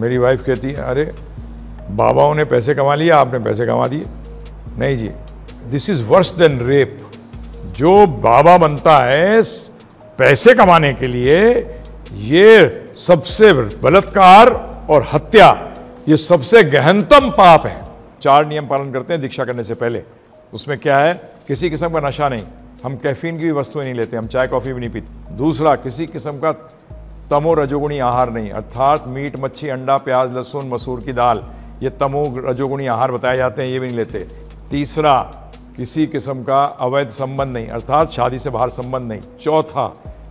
मेरी वाइफ कहती है अरे बाबाओं ने पैसे कमा लिए आपने पैसे कमा दिए नहीं जी this is worse than rape जो बाबा बनता है पैसे कमाने के लिए ये सबसे बलात्कार और हत्या ये सबसे गहनतम पाप है चार नियम पालन करते हैं दीक्षा करने से पहले उसमें क्या है किसी किस्म का नशा नहीं हम कैफीन की भी वस्तुएं नहीं लेते हम चाय कॉफ़ी भी नहीं पीते दूसरा किसी किस्म का तमो रजोगुणी आहार नहीं अर्थात मीट मच्छी अंडा प्याज लहसुन मसूर की दाल ये तमो रजोगुणी आहार बताए जाते हैं ये भी नहीं लेते तीसरा किसी किस्म का अवैध संबंध नहीं अर्थात शादी से बाहर संबंध नहीं चौथा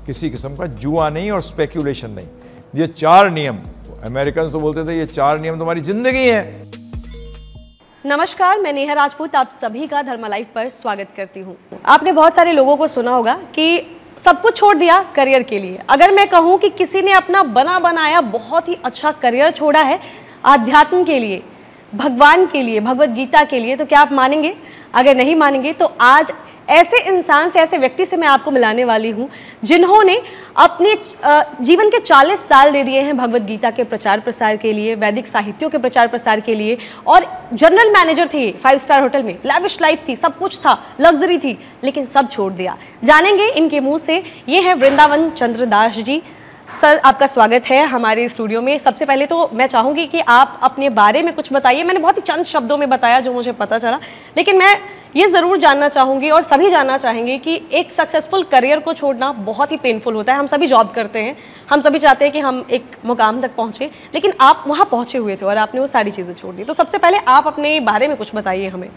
किसी किस्म का जुआ नहीं और स्पेक्यूलेशन नहीं ये चार नियम अमेरिकन तो बोलते थे ये चार नियम तुम्हारी जिंदगी है नमस्कार मैं नेहा राजपूत आप सभी का धर्मा लाइफ पर स्वागत करती हूँ आपने बहुत सारे लोगों को सुना होगा कि सब कुछ छोड़ दिया करियर के लिए अगर मैं कहूँ कि किसी ने अपना बना बनाया बहुत ही अच्छा करियर छोड़ा है आध्यात्म के लिए भगवान के लिए भगवत गीता के लिए तो क्या आप मानेंगे अगर नहीं मानेंगे तो आज ऐसे इंसान से ऐसे व्यक्ति से मैं आपको मिलाने वाली हूँ जिन्होंने अपने जीवन के 40 साल दे दिए हैं भगवत गीता के प्रचार प्रसार के लिए वैदिक साहित्यों के प्रचार प्रसार के लिए और जनरल मैनेजर थे फाइव स्टार होटल में लैविश लाइफ थी सब कुछ था लग्जरी थी लेकिन सब छोड़ दिया जानेंगे इनके मुँह से ये हैं वृंदावन चंद्रदास जी सर आपका स्वागत है हमारे स्टूडियो में सबसे पहले तो मैं चाहूँगी कि आप अपने बारे में कुछ बताइए मैंने बहुत ही चंद शब्दों में बताया जो मुझे पता चला लेकिन मैं ये ज़रूर जानना चाहूँगी और सभी जानना चाहेंगे कि एक सक्सेसफुल करियर को छोड़ना बहुत ही पेनफुल होता है हम सभी जॉब करते हैं हम सभी चाहते हैं कि हम एक मुकाम तक पहुँचे लेकिन आप वहाँ पहुँचे हुए थे और आपने वो सारी चीज़ें छोड़ दी तो सबसे पहले आप अपने बारे में कुछ बताइए हमें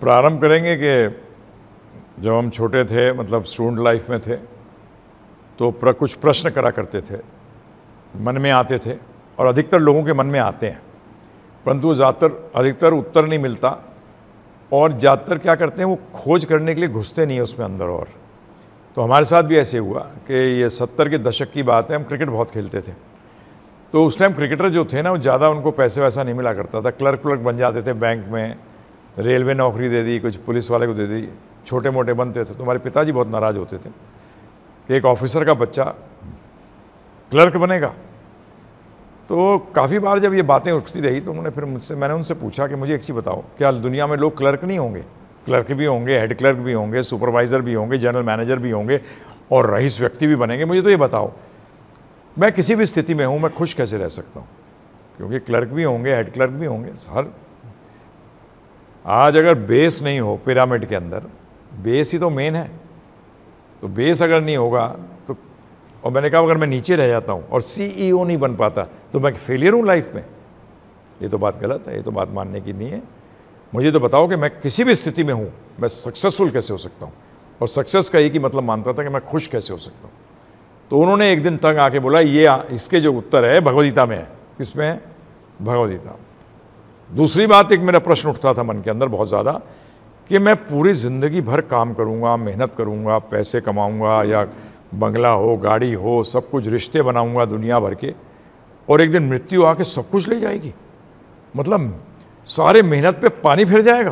प्रारंभ करेंगे कि जब हम छोटे थे मतलब स्टूडेंट लाइफ में थे तो प्र, कुछ प्रश्न करा करते थे मन में आते थे और अधिकतर लोगों के मन में आते हैं परंतु ज़्यादातर अधिकतर उत्तर नहीं मिलता और ज़्यादातर क्या करते हैं वो खोज करने के लिए घुसते नहीं हैं उसमें अंदर और तो हमारे साथ भी ऐसे हुआ कि ये सत्तर के दशक की बात है हम क्रिकेट बहुत खेलते थे तो उस टाइम क्रिकेटर जो थे ना वो ज़्यादा उनको पैसे वैसा नहीं मिला करता था क्लर्क व्लर्क बन जाते थे बैंक में रेलवे नौकरी दे दी कुछ पुलिस वाले को दे दी छोटे मोटे बनते थे तो हमारे पिताजी बहुत नाराज़ होते थे कि एक ऑफिसर का बच्चा क्लर्क बनेगा तो काफ़ी बार जब ये बातें उठती रही तो उन्होंने फिर मुझसे मैंने उनसे पूछा कि मुझे एक चीज़ बताओ क्या दुनिया में लोग क्लर्क नहीं होंगे क्लर्क भी होंगे हेड क्लर्क भी होंगे सुपरवाइज़र भी होंगे जनरल मैनेजर भी होंगे और रईस व्यक्ति भी बनेंगे मुझे तो ये बताओ मैं किसी भी स्थिति में हूँ मैं खुश कैसे रह सकता हूँ क्योंकि क्लर्क भी होंगे हेड क्लर्क भी होंगे हर आज अगर बेस नहीं हो पिरामिड के अंदर बेस ही तो मेन है तो बेस अगर नहीं होगा तो और मैंने कहा अगर मैं नीचे रह जाता हूँ और सीईओ e नहीं बन पाता तो मैं फेलियर हूँ लाइफ में ये तो बात गलत है ये तो बात मानने की नहीं है मुझे तो बताओ कि मैं किसी भी स्थिति में हूँ मैं सक्सेसफुल कैसे हो सकता हूँ और सक्सेस का एक ही मतलब मानता था कि मैं खुश कैसे हो सकता हूँ तो उन्होंने एक दिन तंग आके बोला ये इसके जो उत्तर है भगवदगीता में है किसमें है भगवदगीता दूसरी बात एक मेरा प्रश्न उठता था मन के अंदर बहुत ज़्यादा कि मैं पूरी ज़िंदगी भर काम करूँगा मेहनत करूँगा पैसे कमाऊँगा या बंगला हो गाड़ी हो सब कुछ रिश्ते बनाऊँगा दुनिया भर के और एक दिन मृत्यु आके सब कुछ ले जाएगी मतलब सारे मेहनत पे पानी फिर जाएगा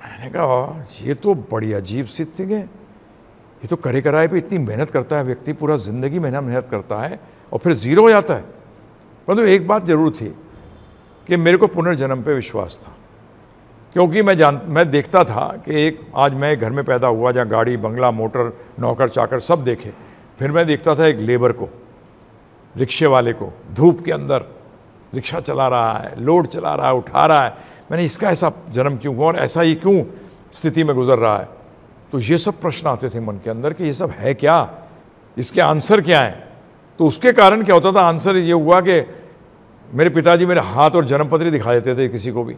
मैंने कहा हाँ, ये तो बड़ी अजीब सी थिंग है ये तो करे कराए पे इतनी मेहनत करता है व्यक्ति पूरा ज़िंदगी मेहनत मेहनत करता है और फिर ज़ीरो हो जाता है परंतु तो एक बात ज़रूर थी कि मेरे को पुनर्जन्म पे विश्वास था क्योंकि मैं जान मैं देखता था कि एक आज मैं घर में पैदा हुआ जहाँ गाड़ी बंगला मोटर नौकर चाकर सब देखे फिर मैं देखता था एक लेबर को रिक्शे वाले को धूप के अंदर रिक्शा चला रहा है लोड चला रहा है उठा रहा है मैंने इसका ऐसा जन्म क्यों हुआ और ऐसा ही क्यों स्थिति में गुजर रहा है तो ये सब प्रश्न आते थे मन के अंदर कि ये सब है क्या इसके आंसर क्या हैं तो उसके कारण क्या होता था आंसर ये हुआ कि मेरे पिताजी मेरे हाथ और जन्मपत्री दिखा देते थे किसी को भी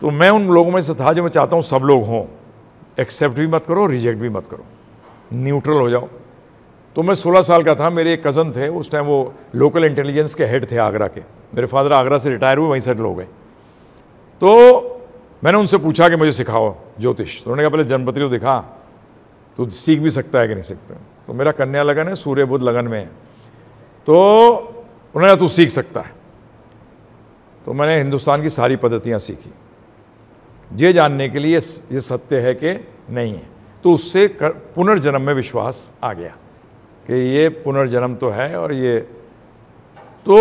तो मैं उन लोगों में से था जो मैं चाहता हूँ सब लोग हों एक्सेप्ट भी मत करो रिजेक्ट भी मत करो न्यूट्रल हो जाओ तो मैं 16 साल का था मेरे एक कज़न थे उस टाइम वो लोकल इंटेलिजेंस के हेड थे आगरा के मेरे फादर आगरा से रिटायर हुए वहीं सेटल हो गए तो मैंने उनसे पूछा कि मुझे सिखाओ ज्योतिष तो उन्होंने कहा पहले जन्मपति को दिखा तो सीख भी सकता है कि नहीं सीखता तो मेरा कन्या लगन है सूर्य बुद्ध लगन में है तो उन्होंने कहा तू सीख सकता है तो मैंने हिंदुस्तान की सारी पद्धतियाँ सीखी ये जानने के लिए ये सत्य है कि नहीं है तो उससे पुनर्जन्म में विश्वास आ गया कि ये पुनर्जन्म तो है और ये तो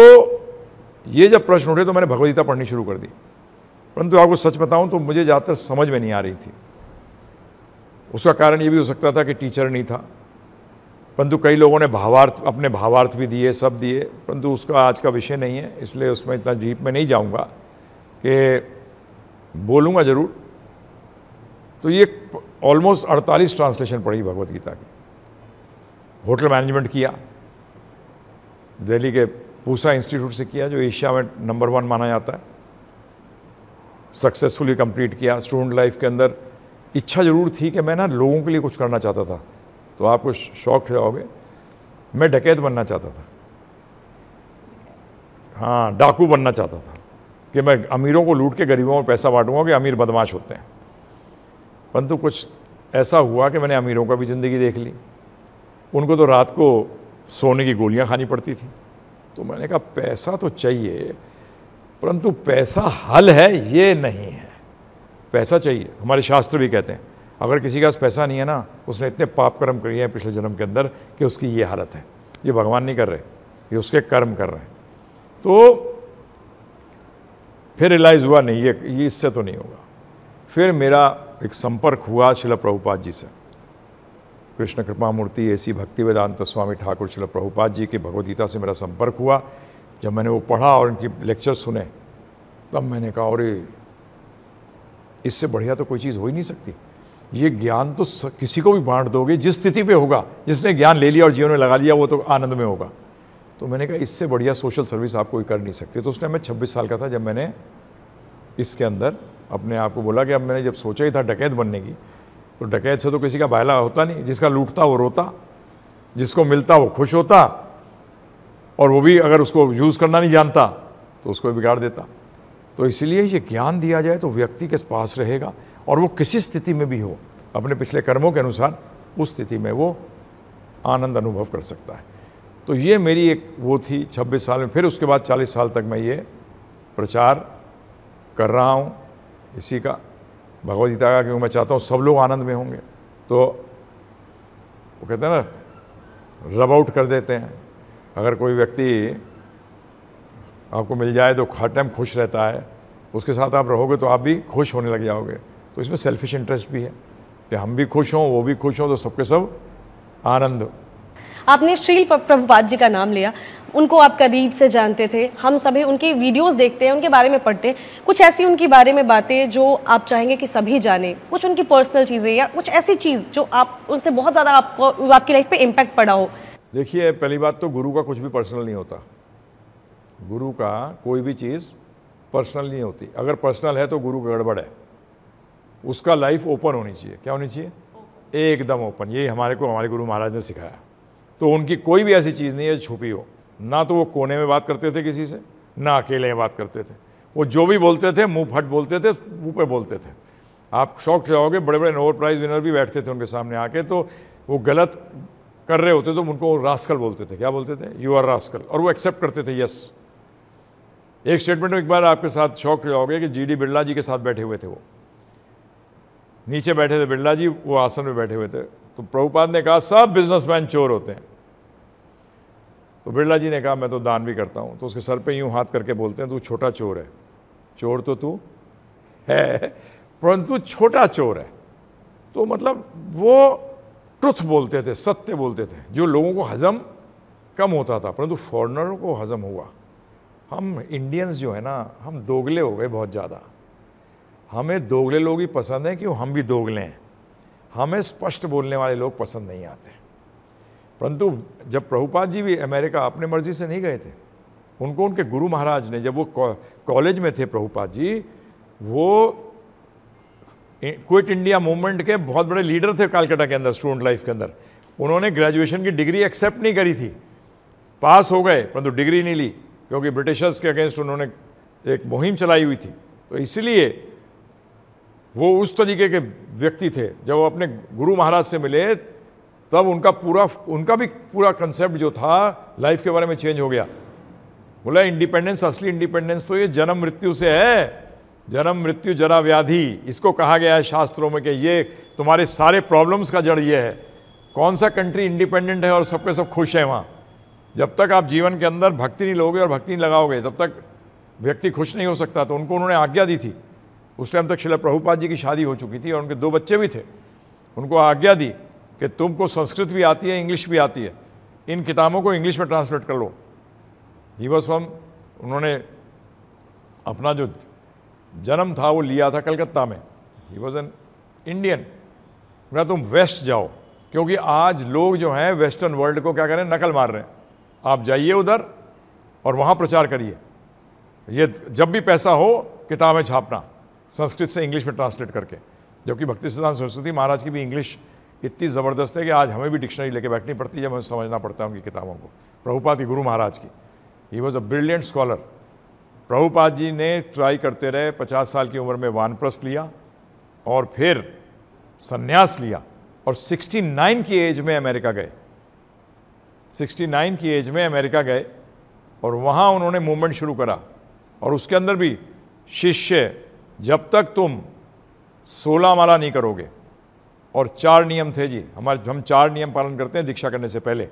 ये जब प्रश्न उठे तो मैंने भगवदगीता पढ़नी शुरू कर दी परंतु आपको सच बताऊं तो मुझे ज़्यादातर समझ में नहीं आ रही थी उसका कारण ये भी हो सकता था कि टीचर नहीं था परंतु कई लोगों ने भावार्थ अपने भावार्थ भी दिए सब दिए परंतु उसका आज का विषय नहीं है इसलिए उसमें इतना जीप में नहीं जाऊंगा कि बोलूँगा ज़रूर तो ये ऑलमोस्ट 48 ट्रांसलेशन पढ़ी भगवत गीता की होटल मैनेजमेंट किया दिल्ली के पूसा इंस्टीट्यूट से किया जो एशिया में नंबर वन माना जाता है सक्सेसफुली कंप्लीट किया स्टूडेंट लाइफ के अंदर इच्छा ज़रूर थी कि मैं ना लोगों के लिए कुछ करना चाहता था तो कुछ शौक हो जाओगे मैं डकैत बनना चाहता था हाँ डाकू बनना चाहता था कि मैं अमीरों को लूट के गरीबों में पैसा बांटूंगा कि अमीर बदमाश होते हैं परंतु कुछ ऐसा हुआ कि मैंने अमीरों का भी ज़िंदगी देख ली उनको तो रात को सोने की गोलियां खानी पड़ती थी तो मैंने कहा पैसा तो चाहिए परंतु पैसा हल है ये नहीं है पैसा चाहिए हमारे शास्त्र भी कहते हैं अगर किसी के पास पैसा नहीं है ना उसने इतने पाप कर्म करिए हैं पिछले जन्म के अंदर कि उसकी ये हालत है ये भगवान नहीं कर रहे ये उसके कर्म कर रहे हैं तो फिर रियलाइज़ हुआ नहीं ये ये इससे तो नहीं होगा फिर मेरा एक संपर्क हुआ शिला प्रभुपाद जी से कृष्ण कृपा मूर्ति ऐसी भक्ति वेदांत स्वामी ठाकुर शिला प्रभुपाद जी की भगवदगीता से मेरा संपर्क हुआ जब मैंने वो पढ़ा और इनकी लेक्चर सुने तब मैंने कहा अरे इससे बढ़िया तो कोई चीज़ हो ही नहीं सकती ये ज्ञान तो किसी को भी बांट दोगे जिस स्थिति पे होगा जिसने ज्ञान ले लिया और जीवन में लगा लिया वो तो आनंद में होगा तो मैंने कहा इससे बढ़िया सोशल सर्विस आप कोई कर नहीं सकते तो उस टाइम मैं छब्बीस साल का था जब मैंने इसके अंदर अपने आप को बोला कि अब मैंने जब सोचा ही था डकैत बनने की तो डकैत से तो किसी का बहला होता नहीं जिसका लूटता वो रोता जिसको मिलता वो खुश होता और वो भी अगर उसको यूज़ करना नहीं जानता तो उसको बिगाड़ देता तो इसलिए ये ज्ञान दिया जाए तो व्यक्ति के पास रहेगा और वो किसी स्थिति में भी हो अपने पिछले कर्मों के अनुसार उस स्थिति में वो आनंद अनुभव कर सकता है तो ये मेरी एक वो थी 26 साल में फिर उसके बाद 40 साल तक मैं ये प्रचार कर रहा हूँ इसी का भगवत गीता का क्योंकि मैं चाहता हूँ सब लोग आनंद में होंगे तो वो कहते हैं ना रब आउट कर देते हैं अगर कोई व्यक्ति आपको मिल जाए तो हर टाइम खुश रहता है उसके साथ आप रहोगे तो आप भी खुश होने लग जाओगे तो इसमें सेल्फिश इंटरेस्ट भी है कि हम भी खुश हों वो भी खुश हों तो सबके सब आनंद आपने श्रील प्रभुपाद जी का नाम लिया उनको आप करीब से जानते थे हम सभी उनकी वीडियोस देखते हैं उनके बारे में पढ़ते हैं कुछ ऐसी उनके बारे में बातें जो आप चाहेंगे कि सभी जाने कुछ उनकी पर्सनल चीज़ें या कुछ ऐसी चीज़ जो आप उनसे बहुत ज़्यादा आपको आपकी लाइफ पे इम्पैक्ट पड़ा हो देखिए पहली बात तो गुरु का कुछ भी पर्सनल नहीं होता गुरु का कोई भी चीज़ पर्सनल नहीं होती अगर पर्सनल है तो गुरु का गड़बड़ है उसका लाइफ ओपन होनी चाहिए क्या होनी चाहिए एकदम ओपन यही हमारे को हमारे गुरु महाराज ने सिखाया तो उनकी कोई भी ऐसी चीज़ नहीं है छुपी हो ना तो वो कोने में बात करते थे किसी से ना अकेले में बात करते थे वो जो भी बोलते थे मुंह फट बोलते थे मुँह पे बोलते थे आप शौक से जाओगे बड़े बड़े नोबल प्राइज़ विनर भी बैठते थे उनके सामने आके तो वो गलत कर रहे होते तो उनको रास्कल बोलते थे क्या बोलते थे यू आर रास्कल और वो एक्सेप्ट करते थे यस एक स्टेटमेंट में एक बार आपके साथ शौक हो जाओगे कि जी डी बिरला जी के साथ बैठे हुए थे वो नीचे बैठे थे बिरला जी वो आसन में बैठे हुए थे तो प्रभुपाद ने कहा सब बिजनेसमैन चोर होते हैं तो बिरला जी ने कहा मैं तो दान भी करता हूँ तो उसके सर पे यूँ हाथ करके बोलते हैं तू छोटा चोर है चोर तो तू है परंतु छोटा चोर है तो मतलब वो ट्रुथ बोलते थे सत्य बोलते थे जो लोगों को हजम कम होता था परंतु फॉरनरों को हजम हुआ हम इंडियंस जो है ना हम दोगले हो गए बहुत ज़्यादा हमें दोगले लोग ही पसंद हैं क्यों हम भी दोगले हैं हमें स्पष्ट बोलने वाले लोग पसंद नहीं आते परंतु जब प्रभुपाद जी भी अमेरिका अपने मर्जी से नहीं गए थे उनको उनके गुरु महाराज ने जब वो कॉलेज में थे प्रभुपाद जी वो क्विट इंडिया मूवमेंट के बहुत बड़े लीडर थे कालकाटा के अंदर स्टूडेंट लाइफ के अंदर उन्होंने ग्रेजुएशन की डिग्री एक्सेप्ट नहीं करी थी पास हो गए परंतु डिग्री नहीं ली क्योंकि ब्रिटिशर्स के अगेंस्ट उन्होंने एक मुहिम चलाई हुई थी तो इसलिए वो उस तरीके के व्यक्ति थे जब वो अपने गुरु महाराज से मिले तब उनका पूरा उनका भी पूरा कंसेप्ट जो था लाइफ के बारे में चेंज हो गया बोला इंडिपेंडेंस असली इंडिपेंडेंस तो ये जन्म मृत्यु से है जन्म मृत्यु जरा व्याधि इसको कहा गया है शास्त्रों में कि ये तुम्हारे सारे प्रॉब्लम्स का जड़ ये है कौन सा कंट्री इंडिपेंडेंट है और सबके सब खुश हैं वहाँ जब तक आप जीवन के अंदर भक्ति नहीं लोगे और भक्ति नहीं लगाओगे तब तक व्यक्ति खुश नहीं हो सकता तो उनको उन्होंने आज्ञा दी थी उस टाइम तक तो शिला प्रभुपाद जी की शादी हो चुकी थी और उनके दो बच्चे भी थे उनको आज्ञा दी कि तुमको संस्कृत भी आती है इंग्लिश भी आती है इन किताबों को इंग्लिश में ट्रांसलेट कर लो ही वॉज फ्रॉम उन्होंने अपना जो जन्म था वो लिया था कलकत्ता में ही वॉज एन इंडियन मैं तुम वेस्ट जाओ क्योंकि आज लोग जो हैं वेस्टर्न वर्ल्ड को क्या करें नकल मार रहे हैं आप जाइए उधर और वहाँ प्रचार करिए ये जब भी पैसा हो किताबें छापना संस्कृत से इंग्लिश में ट्रांसलेट करके जबकि भक्ति सिद्धांत सरस्वती महाराज की भी इंग्लिश इतनी ज़बरदस्त है कि आज हमें भी डिक्शनरी लेके बैठनी पड़ती है जब हमें समझना पड़ता है उनकी किताबों को प्रभुपाद की गुरु महाराज की ही was a brilliant scholar Prabhupada ji ने ट्राई करते रहे पचास साल की उम्र में वानप्रस्थ लिया और फिर संन्यास लिया और 69 की एज में अमेरिका गए 69 की एज में अमेरिका गए और वहाँ उन्होंने मूवमेंट शुरू करा और उसके अंदर भी शिष्य जब तक तुम सोलह माला नहीं करोगे और चार नियम थे जी हमारे हम चार नियम पालन करते हैं दीक्षा करने से पहले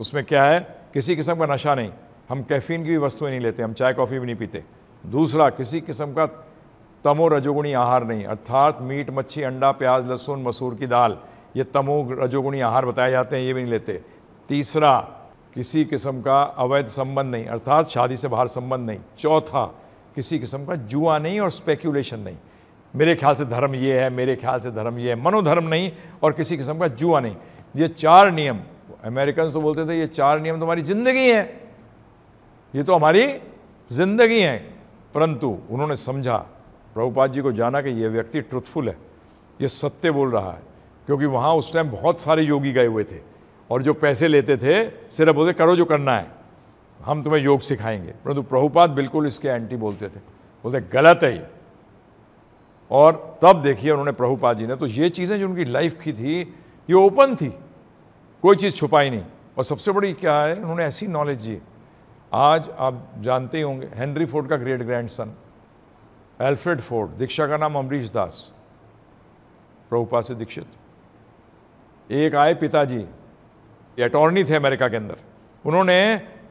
उसमें क्या है किसी किस्म का नशा नहीं हम कैफीन की भी वस्तुएं नहीं लेते हम चाय कॉफ़ी भी नहीं पीते दूसरा किसी किस्म का तमो रजोगुणी आहार नहीं अर्थात मीट मच्छी अंडा प्याज लहसुन मसूर की दाल ये तमो रजोगुणी आहार बताए जाते हैं ये भी नहीं लेते तीसरा किसी किस्म का अवैध संबंध नहीं अर्थात शादी से बाहर संबंध नहीं चौथा किसी किस्म का जुआ नहीं और स्पेक्यूलेशन नहीं मेरे ख्याल से धर्म ये है मेरे ख्याल से धर्म ये है मनोधर्म नहीं और किसी किस्म का जुआ नहीं ये चार नियम अमेरिकन तो बोलते थे ये चार नियम तुम्हारी ज़िंदगी है ये तो हमारी ज़िंदगी है परंतु उन्होंने समझा प्रभुपाद जी को जाना कि यह व्यक्ति ट्रुथफुल है ये सत्य बोल रहा है क्योंकि वहाँ उस टाइम बहुत सारे योगी गए हुए थे और जो पैसे लेते थे सिर्फ बोलते करो जो करना है हम तुम्हें योग सिखाएंगे परंतु प्रभुपाद बिल्कुल इसके एंटी बोलते थे बोलते गलत है ये और तब देखिए उन्होंने प्रभुपाद जी ने तो ये चीज़ें जो उनकी लाइफ की थी ये ओपन थी कोई चीज़ छुपाई नहीं और सबसे बड़ी क्या है उन्होंने ऐसी नॉलेज दी आज आप जानते ही होंगे हेनरी फोर्ड का great grand son Alfred Ford दीक्षा का नाम अमरीश दास प्रभुपाद से दीक्षित एक आए पिताजी अटॉर्नी थे अमेरिका के अंदर उन्होंने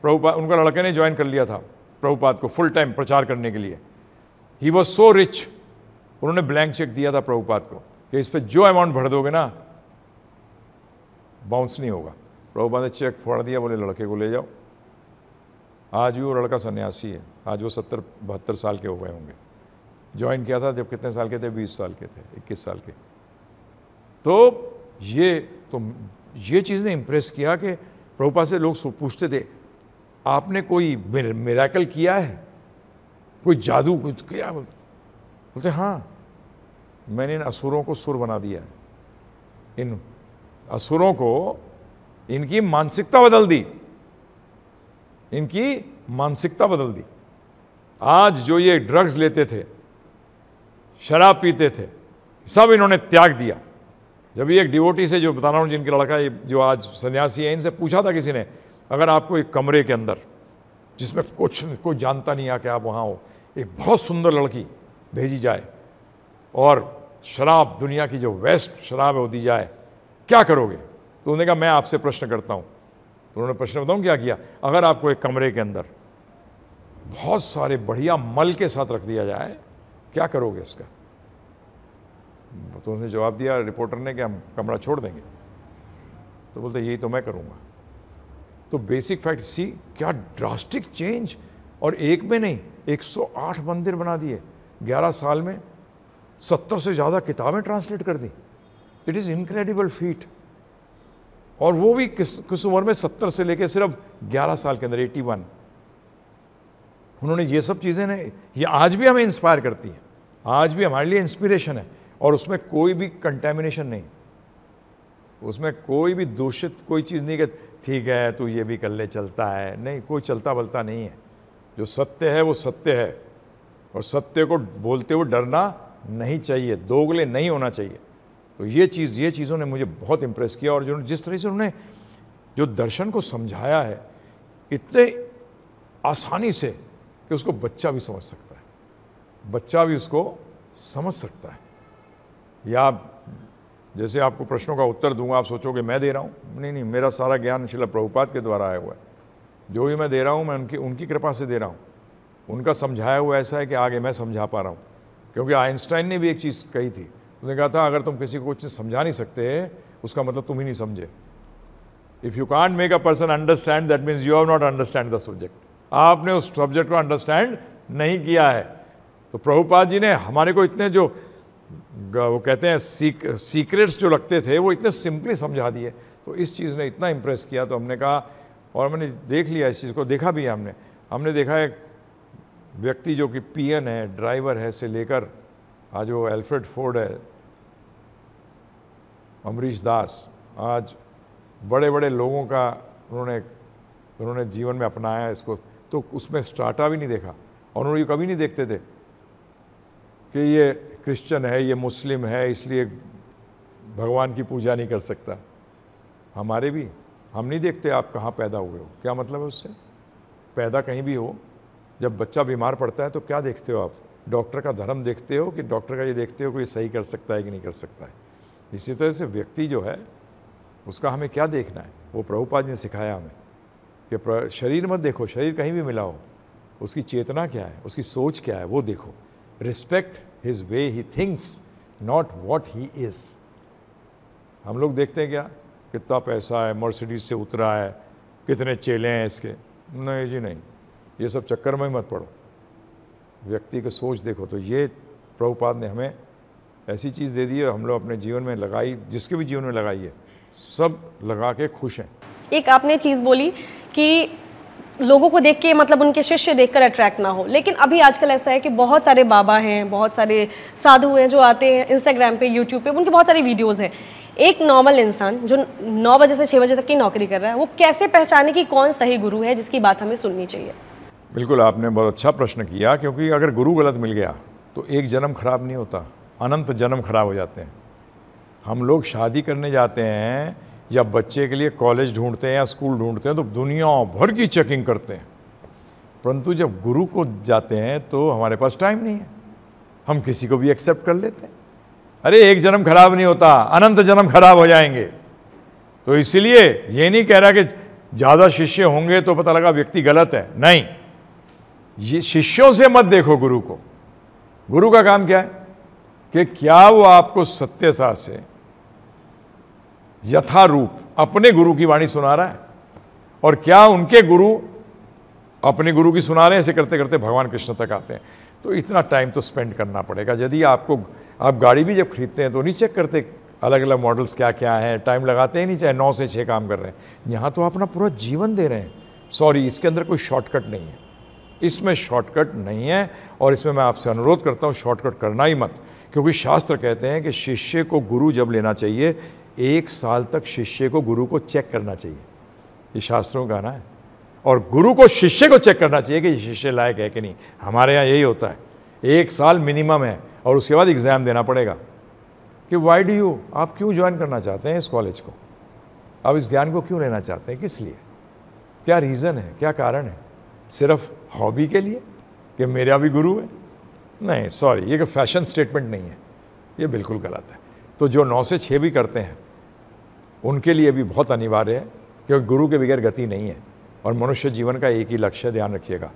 प्रभुपाद उनका लड़के ने ज्वाइन कर लिया था प्रभुपाद को फुल टाइम प्रचार करने के लिए ही वॉज सो रिच उन्होंने ब्लैंक चेक दिया था प्रभुपाद को कि इस पर जो अमाउंट भर दोगे ना बाउंस नहीं होगा प्रभुपाद ने चेक फोड़ दिया बोले लड़के को ले जाओ आज भी वो लड़का सन्यासी है आज वो सत्तर बहत्तर साल के हो गए होंगे ज्वाइन किया था जब कितने साल के थे बीस साल के थे इक्कीस साल के तो ये तो ये चीज़ ने इम्प्रेस किया कि प्रभुपाद से लोग पूछते थे आपने कोई मेराकल किया है कोई जादू कुछ किया बोलते हाँ मैंने इन असुरों को सुर बना दिया इन असुरों को इनकी मानसिकता बदल दी इनकी मानसिकता बदल दी आज जो ये ड्रग्स लेते थे शराब पीते थे सब इन्होंने त्याग दिया जब ये एक डिवोटी से जो बता रहा हूँ जिनके लड़का जो आज सन्यासी है इनसे पूछा था किसी ने अगर आपको एक कमरे के अंदर जिसमें कुछ कोई जानता नहीं आ कि आप वहाँ हो एक बहुत सुंदर लड़की भेजी जाए और शराब दुनिया की जो वेस्ट शराब है वो दी जाए क्या करोगे तो उन्होंने कहा मैं आपसे प्रश्न करता हूँ तो उन्होंने प्रश्न बताऊँ क्या किया अगर आपको एक कमरे के अंदर बहुत सारे बढ़िया मल के साथ रख दिया जाए क्या करोगे इसका तो उसने जवाब दिया रिपोर्टर ने कि हम कमरा छोड़ देंगे तो बोलते यही तो मैं करूँगा तो बेसिक फैक्ट सी क्या ड्रास्टिक चेंज और एक में नहीं 108 मंदिर बना दिए 11 साल में 70 से ज़्यादा किताबें ट्रांसलेट कर दी इट इज़ इनक्रेडिबल फीट और वो भी किस किस उम्र में 70 से लेकर सिर्फ 11 साल के अंदर 81 उन्होंने ये सब चीज़ें ने ये आज भी हमें इंस्पायर करती हैं आज भी हमारे लिए इंस्पिरेशन है और उसमें कोई भी कंटेमिनेशन नहीं उसमें कोई भी दूषित कोई चीज़ नहीं कि ठीक है तू ये भी कर ले चलता है नहीं कोई चलता बलता नहीं है जो सत्य है वो सत्य है और सत्य को बोलते हुए डरना नहीं चाहिए दोगले नहीं होना चाहिए तो ये चीज़ ये चीज़ों ने मुझे बहुत इम्प्रेस किया और जो जिस तरह से उन्होंने जो दर्शन को समझाया है इतने आसानी से कि उसको बच्चा भी समझ सकता है बच्चा भी उसको समझ सकता है या जैसे आपको प्रश्नों का उत्तर दूंगा आप सोचोगे मैं दे रहा हूँ नहीं नहीं मेरा सारा ज्ञान शिला प्रभुपात के द्वारा आया हुआ है जो भी मैं दे रहा हूँ मैं उनकी उनकी कृपा से दे रहा हूँ उनका समझाया हुआ ऐसा है कि आगे मैं समझा पा रहा हूँ क्योंकि आइंस्टाइन ने भी एक चीज़ कही थी उसने कहा था अगर तुम किसी को कुछ समझा नहीं सकते उसका मतलब तुम ही नहीं समझे if you can't make a person understand that means you have not understand the subject आपने उस सब्जेक्ट को अंडरस्टैंड नहीं किया है तो प्रभुपाद जी ने हमारे को इतने जो वो कहते हैं सीक, सीक्रेट्स जो लगते थे वो इतने सिंपली समझा दिए तो इस चीज़ ने इतना इम्प्रेस किया तो हमने कहा और मैंने देख लिया इस चीज़ को देखा भी हमने हमने देखा एक व्यक्ति जो कि पीएन है ड्राइवर है से लेकर आज वो एल्फ्रेड फोर्ड है अमरीश दास आज बड़े बड़े लोगों का उन्होंने उन्होंने जीवन में अपनाया इसको तो उसमें स्टार्टा भी नहीं देखा और उन्होंने कभी नहीं देखते थे कि ये क्रिश्चियन है ये मुस्लिम है इसलिए भगवान की पूजा नहीं कर सकता हमारे भी हम नहीं देखते आप कहाँ पैदा हुए हो क्या मतलब है उससे पैदा कहीं भी हो जब बच्चा बीमार पड़ता है तो क्या देखते हो आप डॉक्टर का धर्म देखते हो कि डॉक्टर का ये देखते हो कि ये सही कर सकता है कि नहीं कर सकता है इसी तरह से व्यक्ति जो है उसका हमें क्या देखना है वो प्रभुपाद ने सिखाया हमें कि शरीर मत देखो शरीर कहीं भी मिलाओ उसकी चेतना क्या है उसकी सोच क्या है वो देखो respect his way he thinks not what he is हम लोग देखते हैं क्या कितना पैसा है मर्सिडीज से उतरा है कितने चेले हैं इसके नहीं जी नहीं ये सब चक्कर में ही मत पड़ो व्यक्ति की सोच देखो तो ये प्रभुपाद ने हमें ऐसी चीज़ दे दी है हम लोग अपने जीवन में लगाई जिसके भी जीवन में लगाई है सब लगा के खुश हैं एक आपने चीज़ बोली कि लोगों को देख के मतलब उनके शिष्य देखकर अट्रैक्ट ना हो लेकिन अभी आजकल ऐसा है कि बहुत सारे बाबा हैं बहुत सारे साधु हैं जो आते हैं इंस्टाग्राम पे यूट्यूब पे उनके बहुत सारे वीडियोस हैं एक नॉर्मल इंसान जो नौ बजे से छः बजे तक की नौकरी कर रहा है वो कैसे पहचाने कि कौन सही गुरु है जिसकी बात हमें सुननी चाहिए बिल्कुल आपने बहुत अच्छा प्रश्न किया क्योंकि अगर गुरु गलत मिल गया तो एक जन्म खराब नहीं होता अनंत जन्म खराब हो जाते हैं हम लोग शादी करने जाते हैं या बच्चे के लिए कॉलेज ढूंढते हैं या स्कूल ढूंढते हैं तो दुनिया भर की चेकिंग करते हैं परंतु जब गुरु को जाते हैं तो हमारे पास टाइम नहीं है हम किसी को भी एक्सेप्ट कर लेते हैं अरे एक जन्म खराब नहीं होता अनंत जन्म खराब हो जाएंगे तो इसलिए ये नहीं कह रहा कि ज़्यादा शिष्य होंगे तो पता लगा व्यक्ति गलत है नहीं ये शिष्यों से मत देखो गुरु को गुरु का काम क्या है कि क्या वो आपको सत्यता से यथारूप अपने गुरु की वाणी सुना रहा है और क्या उनके गुरु अपने गुरु की सुना रहे हैं ऐसे करते करते भगवान कृष्ण तक आते हैं तो इतना टाइम तो स्पेंड करना पड़ेगा यदि आपको आप गाड़ी भी जब खरीदते हैं तो नहीं चेक करते अलग अलग मॉडल्स क्या क्या हैं टाइम लगाते हैं नहीं चाहे नौ से छः काम कर रहे हैं यहाँ तो अपना पूरा जीवन दे रहे हैं सॉरी इसके अंदर कोई शॉर्टकट नहीं है इसमें शॉर्टकट नहीं है और इसमें मैं आपसे अनुरोध करता हूँ शॉर्टकट करना ही मत क्योंकि शास्त्र कहते हैं कि शिष्य को गुरु जब लेना चाहिए एक साल तक शिष्य को गुरु को चेक करना चाहिए ये शास्त्रों का ना है और गुरु को शिष्य को चेक करना चाहिए कि शिष्य लायक है कि नहीं हमारे यहाँ यही होता है एक साल मिनिमम है और उसके बाद एग्ज़ाम देना पड़ेगा कि वाई डू यू आप क्यों ज्वाइन करना चाहते हैं इस कॉलेज को आप इस ज्ञान को क्यों लेना चाहते हैं किस लिए क्या रीज़न है क्या कारण है सिर्फ हॉबी के लिए कि मेरा भी गुरु है नहीं सॉरी ये कोई फैशन स्टेटमेंट नहीं है ये बिल्कुल गलत है तो जो नौ से छः भी करते हैं उनके लिए भी बहुत अनिवार्य है क्योंकि गुरु के बगैर गति नहीं है और मनुष्य जीवन का एक ही लक्ष्य ध्यान रखिएगा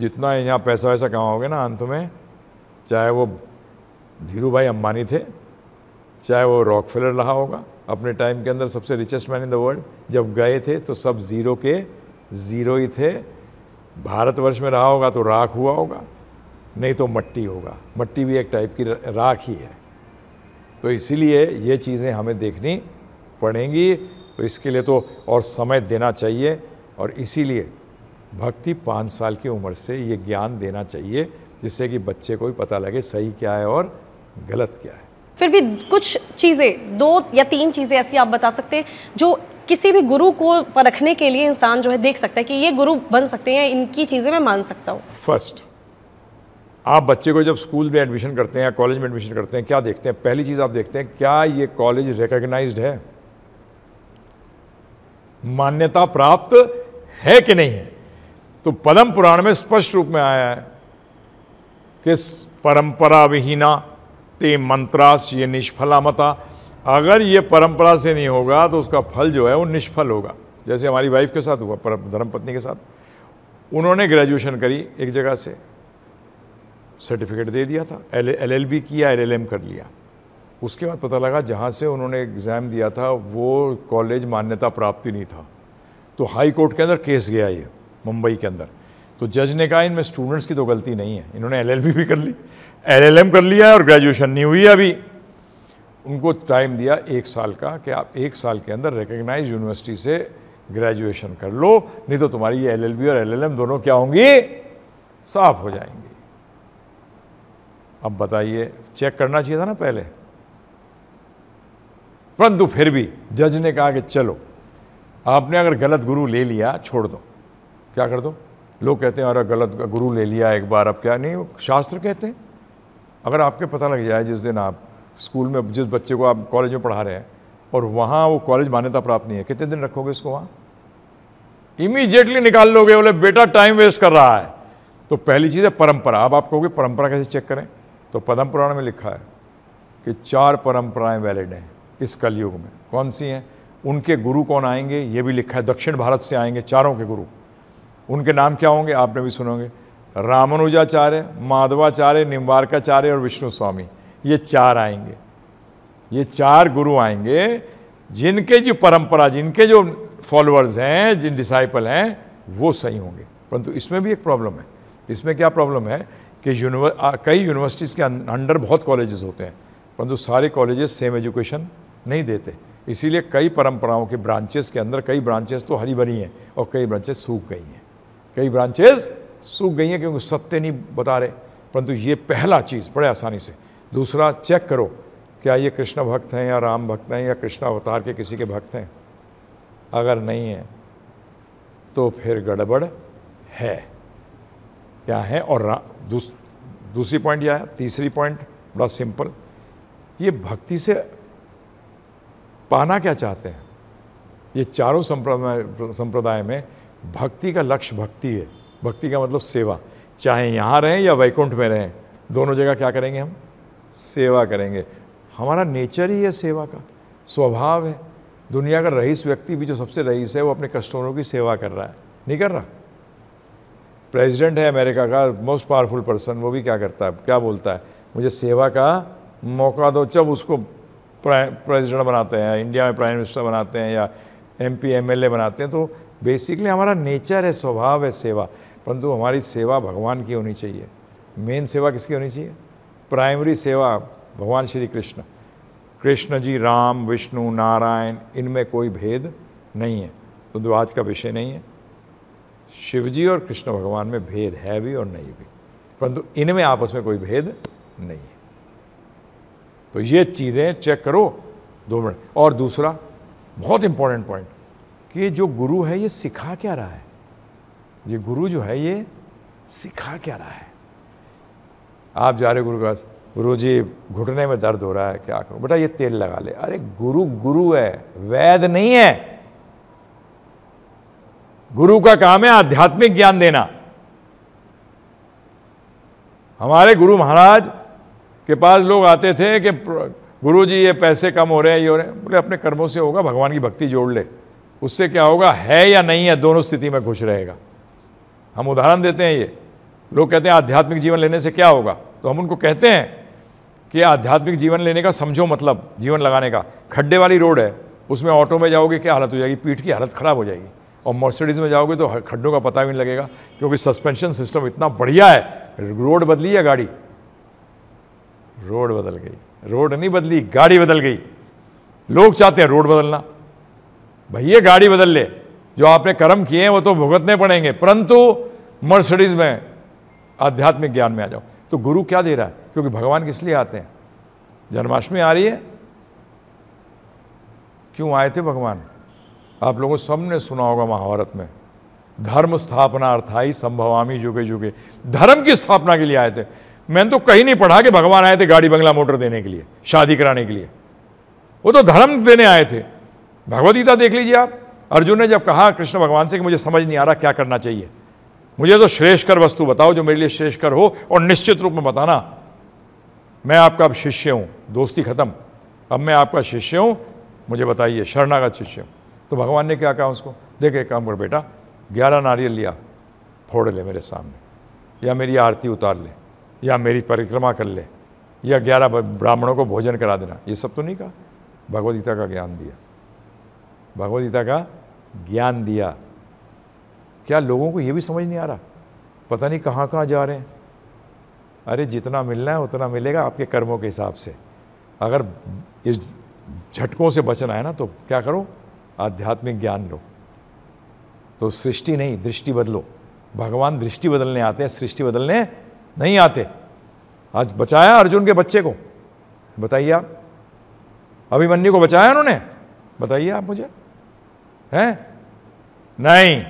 जितना यहाँ पैसा वैसा कमाओगे ना अंत में चाहे वो धीरू भाई अम्बानी थे चाहे वो रॉक फिलर रहा होगा अपने टाइम के अंदर सबसे richest man in the world जब गए थे तो सब ज़ीरो के ज़ीरो ही थे भारतवर्ष में रहा होगा तो राख हुआ होगा नहीं तो मट्टी होगा मट्टी भी एक टाइप की राख ही है तो इसीलिए ये चीज़ें हमें देखनी पढ़ेंगी तो इसके लिए तो और समय देना चाहिए और इसीलिए भक्ति पाँच साल की उम्र से ये ज्ञान देना चाहिए जिससे कि बच्चे को भी पता लगे सही क्या है और गलत क्या है फिर भी कुछ चीज़ें दो या तीन चीज़ें ऐसी आप बता सकते हैं जो किसी भी गुरु को परखने के लिए इंसान जो है देख सकता है कि ये गुरु बन सकते हैं इनकी चीज़ें मैं मान सकता हूँ फर्स्ट आप बच्चे को जब स्कूल में एडमिशन करते हैं या कॉलेज में एडमिशन करते हैं क्या देखते हैं पहली चीज़ आप देखते हैं क्या ये कॉलेज रिकोगनाइज है मान्यता प्राप्त है कि नहीं है तो पदम पुराण में स्पष्ट रूप में आया है कि परंपरा विहीना ते मंत्रास ये निष्फला मता अगर ये परंपरा से नहीं होगा तो उसका फल जो है वो निष्फल होगा जैसे हमारी वाइफ के साथ हुआ धर्मपत्नी के साथ उन्होंने ग्रेजुएशन करी एक जगह से सर्टिफिकेट दे दिया था एल एल बी किया एल एल एम कर लिया उसके बाद पता लगा जहाँ से उन्होंने एग्ज़ाम दिया था वो कॉलेज मान्यता प्राप्त ही नहीं था तो हाई कोर्ट के अंदर केस गया ये मुंबई के अंदर तो जज ने कहा इनमें स्टूडेंट्स की तो गलती नहीं है इन्होंने एलएलबी भी कर ली एलएलएम कर लिया है और ग्रेजुएशन नहीं हुई अभी उनको टाइम दिया एक साल का कि आप एक साल के अंदर रिकग्नाइज यूनिवर्सिटी से ग्रेजुएशन कर लो नहीं तो तुम्हारी ये एल और एल दोनों क्या होंगी साफ हो जाएंगी अब बताइए चेक करना चाहिए था ना पहले परंतु फिर भी जज ने कहा कि चलो आपने अगर गलत गुरु ले लिया छोड़ दो क्या कर दो लोग कहते हैं अरे गलत गुरु ले लिया एक बार अब क्या नहीं शास्त्र कहते हैं अगर आपके पता लग जाए जिस दिन आप स्कूल में जिस बच्चे को आप कॉलेज में पढ़ा रहे हैं और वहाँ वो कॉलेज मान्यता प्राप्त नहीं है कितने दिन रखोगे उसको वहाँ इमीजिएटली निकाल लोगे बोले बेटा टाइम वेस्ट कर रहा है तो पहली चीज़ है परंपरा अब आप कहोगे परंपरा कैसे चेक करें तो पदम पुराण में लिखा है कि चार परंपराएं वैलिड हैं इस कलयुग में कौन सी हैं उनके गुरु कौन आएंगे ये भी लिखा है दक्षिण भारत से आएंगे चारों के गुरु उनके नाम क्या होंगे आपने भी सुनोगे रामानुजाचार्य माधवाचार्य निम्बारकाचार्य और विष्णु स्वामी ये चार आएंगे ये चार गुरु आएंगे जिनके जो परंपरा जिनके जो फॉलोअर्स हैं जिन डिसाइपल हैं वो सही होंगे परंतु इसमें भी एक प्रॉब्लम है इसमें क्या प्रॉब्लम है कि यूनिवर कई यूनिवर्सिटीज़ के अंडर बहुत कॉलेजेस होते हैं परंतु सारे कॉलेजेस सेम एजुकेशन नहीं देते इसीलिए कई परंपराओं के ब्रांचेस के अंदर कई ब्रांचेस तो हरी भरी हैं और कई ब्रांचेस सूख गई हैं कई ब्रांचेस सूख गई हैं क्योंकि सत्य नहीं बता रहे परंतु ये पहला चीज़ बड़े आसानी से दूसरा चेक करो क्या ये कृष्ण भक्त हैं या राम भक्त हैं या कृष्ण अवतार के किसी के भक्त हैं अगर नहीं है तो फिर गड़बड़ है क्या है और दूस, दूसरी पॉइंट यह है तीसरी पॉइंट बड़ा सिंपल ये भक्ति से पाना क्या चाहते हैं ये चारों संप्रदाय संप्रदाय में भक्ति का लक्ष्य भक्ति है भक्ति का मतलब सेवा चाहे यहाँ रहें या वैकुंठ में रहें दोनों जगह क्या करेंगे हम सेवा करेंगे हमारा नेचर ही है सेवा का स्वभाव है दुनिया का रईस व्यक्ति भी जो सबसे रईस है वो अपने कस्टमरों की सेवा कर रहा है नहीं कर रहा प्रेसिडेंट है अमेरिका का मोस्ट पावरफुल पर्सन वो भी क्या करता है क्या बोलता है मुझे सेवा का मौका दो जब उसको प्रेसिडेंट बनाते हैं इंडिया में प्राइम मिनिस्टर बनाते हैं या M P M L A बनाते हैं तो बेसिकली हमारा नेचर है स्वभाव है सेवा परंतु हमारी सेवा भगवान की होनी चाहिए मेन सेवा किसकी होनी चाहिए प्राइमरी सेवा भगवान श्री कृष्ण कृष्ण जी राम विष्णु नारायण इनमें कोई भेद नहीं है परंतु तो आज का विषय नहीं है शिव जी और कृष्ण भगवान में भेद है भी और नहीं भी परंतु इनमें आपस में कोई भेद नहीं तो ये चीज़ें चेक करो दो मिनट और दूसरा बहुत इंपॉर्टेंट पॉइंट कि जो गुरु है ये सिखा क्या रहा है ये गुरु जो है ये सिखा क्या रहा है आप जा रहे गुरु के पास गुरु जी घुटने में दर्द हो रहा है क्या करूं बेटा ये तेल लगा ले अरे गुरु गुरु है वैद नहीं है गुरु का काम है आध्यात्मिक ज्ञान देना हमारे गुरु महाराज के पास लोग आते थे कि गुरु जी ये पैसे कम हो रहे हैं ये हो रहे हैं बोले अपने कर्मों से होगा भगवान की भक्ति जोड़ ले उससे क्या होगा है या नहीं है दोनों स्थिति में खुश रहेगा हम उदाहरण देते हैं ये लोग कहते हैं आध्यात्मिक जीवन लेने से क्या होगा तो हम उनको कहते हैं कि आध्यात्मिक जीवन लेने का समझो मतलब जीवन लगाने का खड्डे वाली रोड है उसमें ऑटो में जाओगे क्या हालत हो जाएगी पीठ की हालत ख़राब हो जाएगी और मर्सिडीज़ में जाओगे तो खड्डों का पता भी नहीं लगेगा क्योंकि सस्पेंशन सिस्टम इतना बढ़िया है रोड बदली है गाड़ी रोड बदल गई रोड नहीं बदली गाड़ी बदल गई लोग चाहते हैं रोड बदलना भैया गाड़ी बदल ले जो आपने कर्म किए हैं वो तो भुगतने पड़ेंगे परंतु मर्सडीज में आध्यात्मिक ज्ञान में आ जाओ तो गुरु क्या दे रहा है क्योंकि भगवान किस लिए आते हैं जन्माष्टमी आ रही है क्यों आए थे भगवान आप लोगों सबने सुना होगा महाभारत में धर्म स्थापना अर्थाई संभवामी जुगे जुगे धर्म की स्थापना के लिए आए थे मैंने तो कहीं नहीं पढ़ा कि भगवान आए थे गाड़ी बंगला मोटर देने के लिए शादी कराने के लिए वो तो धर्म देने आए थे भगवदगीता देख लीजिए आप अर्जुन ने जब कहा कृष्ण भगवान से कि मुझे समझ नहीं आ रहा क्या करना चाहिए मुझे तो श्रेष्ठकर वस्तु बताओ जो मेरे लिए श्रेष्ठकर हो और निश्चित रूप में बताना मैं आपका अब शिष्य हूँ दोस्ती खत्म अब मैं आपका शिष्य हूँ मुझे बताइए शरणागत शिष्य हूँ तो भगवान ने क्या कहा उसको देखे काम कर बेटा ग्यारह नारियल लिया फोड़ ले मेरे सामने या मेरी आरती उतार ले या मेरी परिक्रमा कर ले या ग्यारह ब्राह्मणों को भोजन करा देना ये सब तो नहीं कहा भगवदगीता का ज्ञान दिया भगवदगीता का ज्ञान दिया क्या लोगों को ये भी समझ नहीं आ रहा पता नहीं कहाँ कहाँ जा रहे हैं अरे जितना मिलना है उतना मिलेगा आपके कर्मों के हिसाब से अगर इस झटकों से बचना है ना तो क्या करो आध्यात्मिक ज्ञान लो तो सृष्टि नहीं दृष्टि बदलो भगवान दृष्टि बदलने आते हैं सृष्टि बदलने नहीं आते आज बचाया अर्जुन के बच्चे को बताइए आप अभिमन्यु को बचाया उन्होंने बताइए आप मुझे हैं नहीं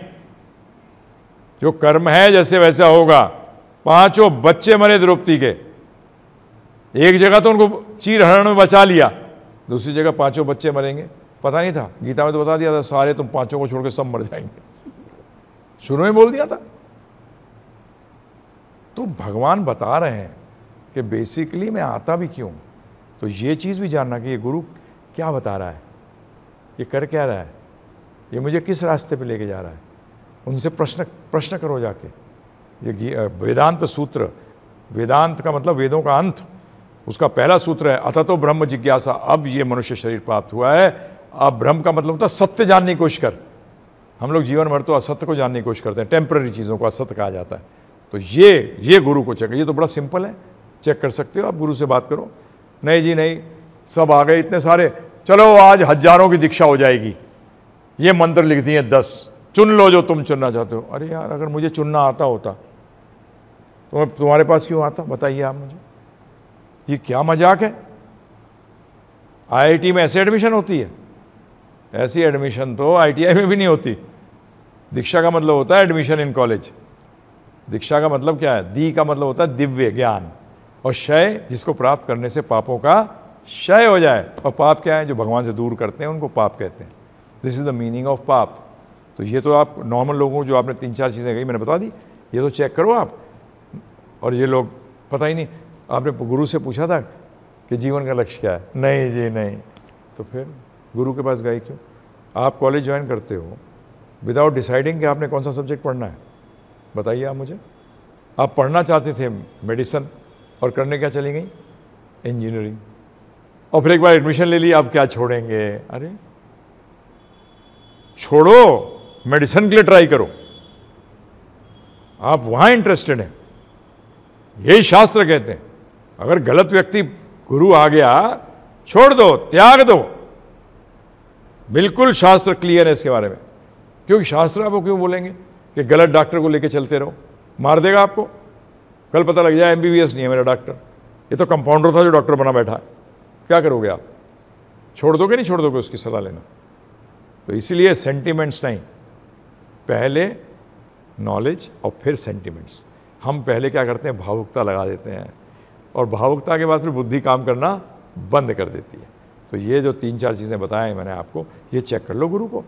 जो कर्म है जैसे वैसा होगा पांचों बच्चे मरे द्रौपदी के एक जगह तो उनको चीर हरण में बचा लिया दूसरी जगह पांचों बच्चे मरेंगे पता नहीं था गीता में तो बता दिया था सारे तुम पांचों को छोड़ के सब मर जाएंगे शुरू में बोल दिया था तो भगवान बता रहे हैं कि बेसिकली मैं आता भी क्यों तो ये चीज़ भी जानना कि ये गुरु क्या बता रहा है ये कर क्या रहा है ये मुझे किस रास्ते पे लेके जा रहा है उनसे प्रश्न प्रश्न करो जाके ये वेदांत सूत्र वेदांत का मतलब वेदों का अंत उसका पहला सूत्र है अतः तो ब्रह्म जिज्ञासा अब ये मनुष्य शरीर प्राप्त हुआ है अब ब्रह्म का मतलब होता है सत्य जानने की कोशिश कर हम लोग जीवन भर तो असत्य को जानने की कोशिश करते हैं टेम्प्ररी चीज़ों को असत्य कहा जाता है तो ये ये गुरु को चेक ये तो बड़ा सिंपल है चेक कर सकते हो आप गुरु से बात करो नहीं जी नहीं सब आ गए इतने सारे चलो आज हजारों की दीक्षा हो जाएगी ये मंत्र लिख दिए दस चुन लो जो तुम चुनना चाहते हो अरे यार अगर मुझे चुनना आता होता तो मैं तुम्हारे पास क्यों आता बताइए आप मुझे ये क्या मजाक है आईआईटी में ऐसे एडमिशन होती है ऐसी एडमिशन तो आईटीआई में भी नहीं होती दीक्षा का मतलब होता है एडमिशन इन कॉलेज दीक्षा का मतलब क्या है दी का मतलब होता है दिव्य ज्ञान और क्षय जिसको प्राप्त करने से पापों का क्षय हो जाए और पाप क्या है जो भगवान से दूर करते हैं उनको पाप कहते हैं this is the meaning of paap तो ये तो आप नॉर्मल लोगों को जो आपने तीन चार चीज़ें कही मैंने बता दी ये तो चेक करो आप और ये लोग पता ही नहीं आपने गुरु से पूछा था कि जीवन का लक्ष्य क्या है नहीं जी नहीं तो फिर गुरु के पास गए क्यों आप कॉलेज ज्वाइन करते हो विदाउट डिसाइडिंग कि आपने कौन सा सब्जेक्ट पढ़ना है बताइए आप मुझे आप पढ़ना चाहते थे मेडिसन और करने क्या चली गई इंजीनियरिंग और फिर एक बार एडमिशन ले ली आप क्या छोड़ेंगे अरे छोड़ो मेडिसन के लिए ट्राई करो आप वहां इंटरेस्टेड हैं यही शास्त्र कहते हैं अगर गलत व्यक्ति गुरु आ गया छोड़ दो त्याग दो बिल्कुल शास्त्र क्लियर है इसके बारे में क्योंकि शास्त्र आपको क्यों बोलेंगे कि गलत डॉक्टर को लेके चलते रहो मार देगा आपको कल पता लग जाए एम नहीं है मेरा डॉक्टर ये तो कंपाउंडर था जो डॉक्टर बना बैठा है क्या करोगे आप छोड़ दोगे नहीं छोड़ दोगे उसकी सलाह लेना तो इसीलिए सेंटिमेंट्स नहीं पहले नॉलेज और फिर सेंटिमेंट्स हम पहले क्या करते हैं भावुकता लगा देते हैं और भावुकता के बाद फिर बुद्धि काम करना बंद कर देती है तो ये जो तीन चार चीज़ें बताएं मैंने आपको ये चेक कर लो गुरु को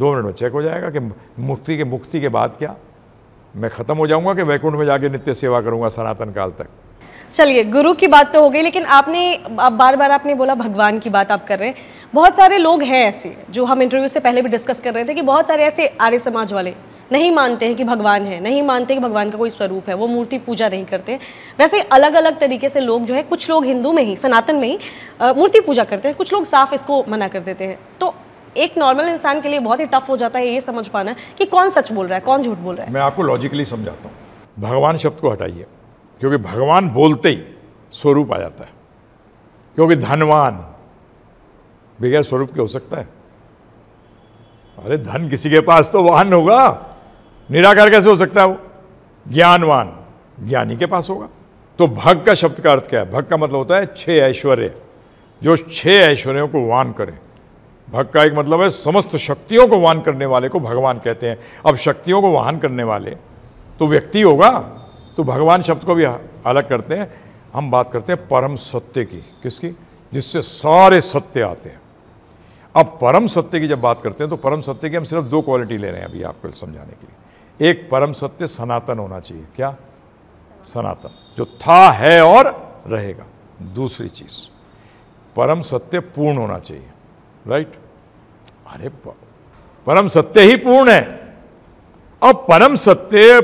दो मिनट में चेक हो जाएगा कि मुक्ति के मुक्ति के बाद क्या मैं ख़त्म हो जाऊंगा कि वैकुंठ में जाके नित्य सेवा करूंगा सनातन काल तक चलिए गुरु की बात तो हो गई लेकिन आपने आप बार बार आपने बोला भगवान की बात आप कर रहे हैं बहुत सारे लोग हैं ऐसे जो हम इंटरव्यू से पहले भी डिस्कस कर रहे थे कि बहुत सारे ऐसे आर्य समाज वाले नहीं मानते हैं कि भगवान है नहीं मानते कि भगवान का कोई स्वरूप है वो मूर्ति पूजा नहीं करते वैसे अलग अलग तरीके से लोग जो है कुछ लोग हिंदू में ही सनातन में ही मूर्ति पूजा करते हैं कुछ लोग साफ इसको मना कर देते हैं तो एक नॉर्मल इंसान के लिए बहुत ही टफ हो जाता है ये समझ पाना कि कौन सच बोल रहा है कौन झूठ बोल रहा है मैं आपको लॉजिकली समझाता हूँ भगवान शब्द को हटाइए क्योंकि भगवान बोलते ही स्वरूप आ जाता है क्योंकि धनवान बगैर स्वरूप के हो सकता है अरे धन किसी के पास तो वाहन होगा निराकार कैसे हो सकता है वो ज्ञानवान ज्ञानी के पास होगा तो भग का शब्द का अर्थ क्या है भग का मतलब होता है छह ऐश्वर्य जो छह ऐश्वर्यों को वान करें भग का एक मतलब है समस्त शक्तियों को वाहन करने वाले को भगवान कहते हैं अब शक्तियों को वाहन करने वाले तो व्यक्ति होगा तो भगवान शब्द को भी अलग करते हैं हम बात करते हैं परम सत्य की किसकी जिससे सारे सत्य आते हैं अब परम सत्य की जब बात करते हैं तो परम सत्य की हम सिर्फ दो क्वालिटी ले रहे हैं अभी आपको समझाने के लिए एक परम सत्य सनातन होना चाहिए क्या सनातन जो था है और रहेगा दूसरी चीज़ परम सत्य पूर्ण होना चाहिए राइट अरे परम सत्य ही पूर्ण है अब परम सत्य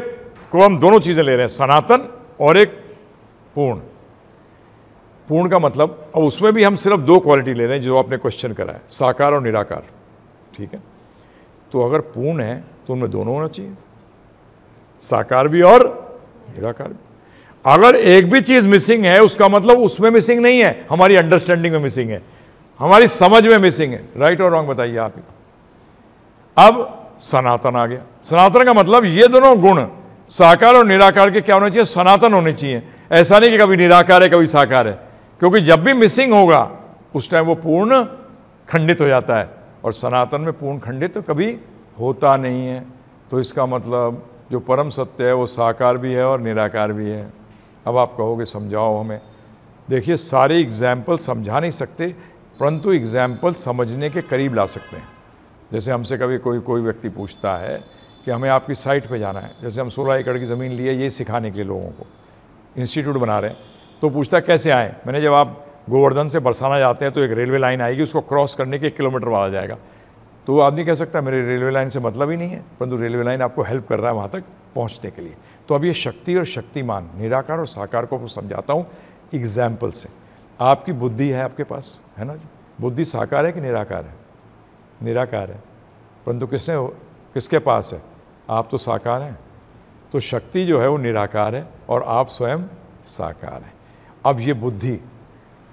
को हम दोनों चीजें ले रहे हैं सनातन और एक पूर्ण पूर्ण का मतलब अब उसमें भी हम सिर्फ दो क्वालिटी ले रहे हैं जो आपने क्वेश्चन करा है साकार और निराकार ठीक है तो अगर पूर्ण है तो उनमें दोनों होना चाहिए साकार भी और निराकार भी अगर एक भी चीज मिसिंग है उसका मतलब उसमें मिसिंग नहीं है हमारी अंडरस्टैंडिंग में मिसिंग है हमारी समझ में मिसिंग है राइट और रॉन्ग बताइए आप ही अब सनातन आ गया सनातन का मतलब ये दोनों गुण साकार और निराकार के क्या होने चाहिए सनातन होने चाहिए ऐसा नहीं कि कभी निराकार है कभी साकार है क्योंकि जब भी मिसिंग होगा उस टाइम वो पूर्ण खंडित हो जाता है और सनातन में पूर्ण खंडित तो कभी होता नहीं है तो इसका मतलब जो परम सत्य है वो साकार भी है और निराकार भी है अब आप कहोगे समझाओ हमें देखिए सारे एग्जाम्पल समझा नहीं सकते परंतु एग्जाम्पल समझने के करीब ला सकते हैं जैसे हमसे कभी कोई कोई व्यक्ति पूछता है कि हमें आपकी साइट पे जाना है जैसे हम 16 एकड़ की ज़मीन लिए ये सिखाने के लिए लोगों को इंस्टीट्यूट बना रहे हैं तो पूछता है कैसे आएँ मैंने जब आप गोवर्धन से बरसाना जाते हैं तो एक रेलवे लाइन आएगी उसको क्रॉस करने के एक किलोमीटर वाला जाएगा तो वो आदमी कह सकता है मेरे रेलवे लाइन से मतलब ही नहीं है परंतु रेलवे लाइन आपको हेल्प कर रहा है वहाँ तक पहुँचने के लिए तो अब ये शक्ति और शक्तिमान निराकार और साकार को समझाता हूँ एग्जाम्पल से आपकी बुद्धि है आपके पास है ना जी बुद्धि साकार है कि निराकार है निराकार है परंतु किसने किसके पास है आप तो साकार हैं तो शक्ति जो है वो निराकार है और आप स्वयं साकार हैं अब ये बुद्धि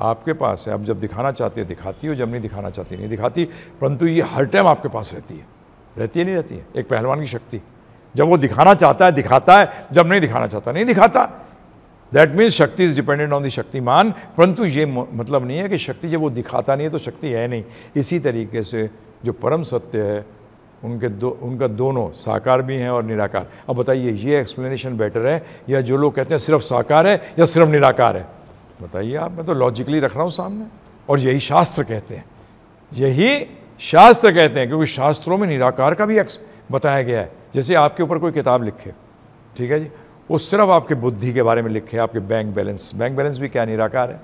आपके पास है अब जब दिखाना चाहती है दिखाती हो जब नहीं दिखाना चाहती नहीं दिखाती परंतु ये हर टाइम आपके पास रहती है रहती है नहीं रहती है एक पहलवान की शक्ति जब वो दिखाना चाहता है दिखाता है जब नहीं दिखाना चाहता नहीं दिखाता that means shakti is dependent on the Shaktimaan परंतु ये मतलब नहीं है कि शक्ति जब वो दिखाता नहीं है तो शक्ति है नहीं इसी तरीके से जो परम सत्य है उनके दो उनका दोनों साकार भी हैं और निराकार अब बताइए ये एक्सप्लेनेशन बेटर है या जो लोग कहते हैं सिर्फ साकार है या सिर्फ निराकार है बताइए आप मैं तो लॉजिकली रख रहा हूँ सामने और यही शास्त्र कहते हैं यही शास्त्र कहते हैं क्योंकि शास्त्रों में निराकार का भी बताया गया है जैसे आपके ऊपर कोई किताब लिखे ठीक है जी वो सिर्फ आपके बुद्धि के बारे में लिखे आपके बैंक बैलेंस बैंक बैलेंस भी क्या निराकार है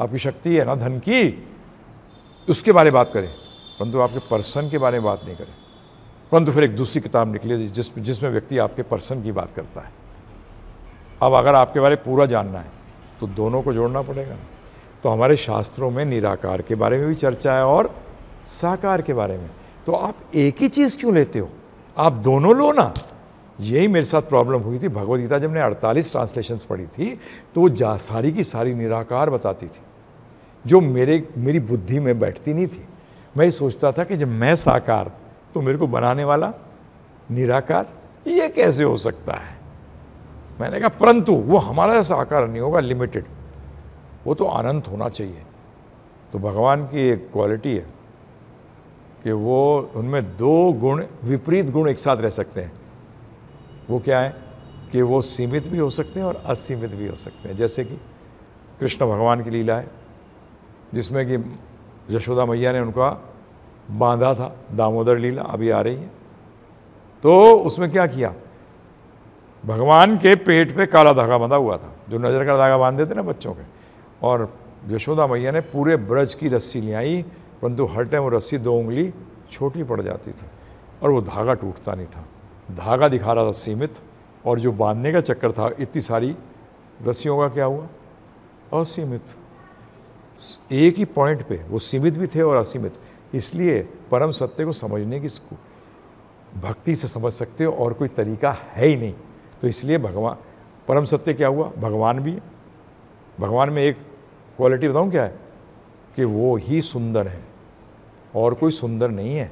आपकी शक्ति है ना धन की उसके बारे में बात करें परंतु आपके पर्सन के बारे में बात नहीं करें परंतु फिर एक दूसरी किताब निकली जिस जिसमें व्यक्ति आपके पर्सन की बात करता है अब अगर आपके बारे में पूरा जानना है तो दोनों को जोड़ना पड़ेगा तो हमारे शास्त्रों में निराकार के बारे में भी चर्चा है और साकार के बारे में तो आप एक ही चीज़ क्यों लेते हो आप दोनों लो ना यही मेरे साथ प्रॉब्लम हुई थी भगवदगीता गीता जब मैंने 48 ट्रांसलेशंस पढ़ी थी तो वो सारी की सारी निराकार बताती थी जो मेरे मेरी बुद्धि में बैठती नहीं थी मैं सोचता था कि जब मैं साकार तो मेरे को बनाने वाला निराकार ये कैसे हो सकता है मैंने कहा परंतु वो हमारा ऐसा आकार नहीं होगा लिमिटेड वो तो अनंत होना चाहिए तो भगवान की एक क्वालिटी है कि वो उनमें दो गुण विपरीत गुण एक साथ रह सकते हैं वो क्या है कि वो सीमित भी हो सकते हैं और असीमित भी हो सकते हैं जैसे कि कृष्ण भगवान की लीला है जिसमें कि यशोदा मैया ने उनका बांधा था दामोदर लीला अभी आ रही है तो उसमें क्या किया भगवान के पेट पे काला धागा बंधा हुआ था जो नज़र का धागा बांध देते ना बच्चों के और यशोदा मैया ने पूरे ब्रज की रस्सी ले आई परंतु हर टाइम वो रस्सी दो उंगली छोटी पड़ जाती थी और वो धागा टूटता नहीं था धागा दिखा रहा था सीमित और जो बांधने का चक्कर था इतनी सारी रस्सियों का क्या हुआ असीमित एक ही पॉइंट पे वो सीमित भी थे और असीमित इसलिए परम सत्य को समझने की भक्ति से समझ सकते हो और कोई तरीका है ही नहीं तो इसलिए भगवान परम सत्य क्या हुआ भगवान भी भगवान में एक क्वालिटी बताऊँ क्या है कि वो ही सुंदर है और कोई सुंदर नहीं है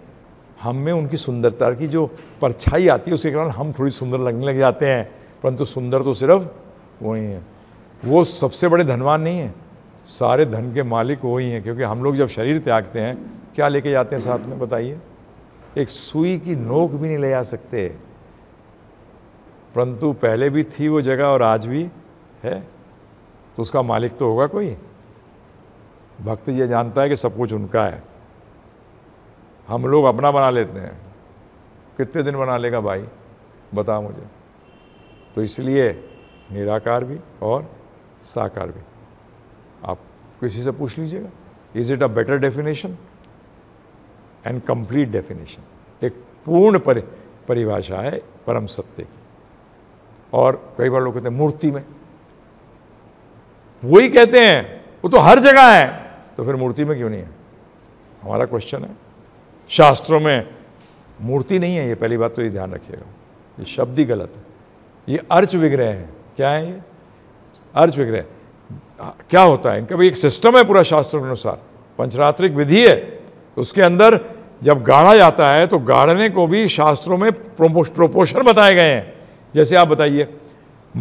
हम में उनकी सुंदरता की जो परछाई आती है उसके कारण हम थोड़ी सुंदर लगने लग जाते हैं परंतु सुंदर तो सिर्फ वही हैं वो सबसे बड़े धनवान नहीं हैं सारे धन के मालिक वही हैं क्योंकि हम लोग जब शरीर त्यागते हैं क्या लेके जाते हैं साथ में बताइए एक सुई की नोक भी नहीं ले जा सकते परंतु पहले भी थी वो जगह और आज भी है तो उसका मालिक तो होगा कोई भक्त ये जानता है कि सब कुछ उनका है हम लोग अपना बना लेते हैं कितने दिन बना लेगा भाई बता मुझे तो इसलिए निराकार भी और साकार भी आप किसी से पूछ लीजिएगा is it a better definition and complete definition एक पूर्ण परि परिभाषा है परम सत्य की और कई बार लोग कहते हैं मूर्ति में वही कहते हैं वो तो हर जगह है तो फिर मूर्ति में क्यों नहीं है हमारा क्वेश्चन है शास्त्रों में मूर्ति नहीं है ये पहली बात तो ये ध्यान रखिएगा ये शब्द ही गलत है ये अर्च विग्रह है क्या है ये अर्च विग्रह क्या होता है इनका भी एक सिस्टम है पूरा शास्त्रों के अनुसार पंचरात्रिक विधि है उसके अंदर जब गाढ़ा जाता है तो गाढ़ने को भी शास्त्रों में प्रोपोर्शन बताए गए हैं जैसे आप बताइए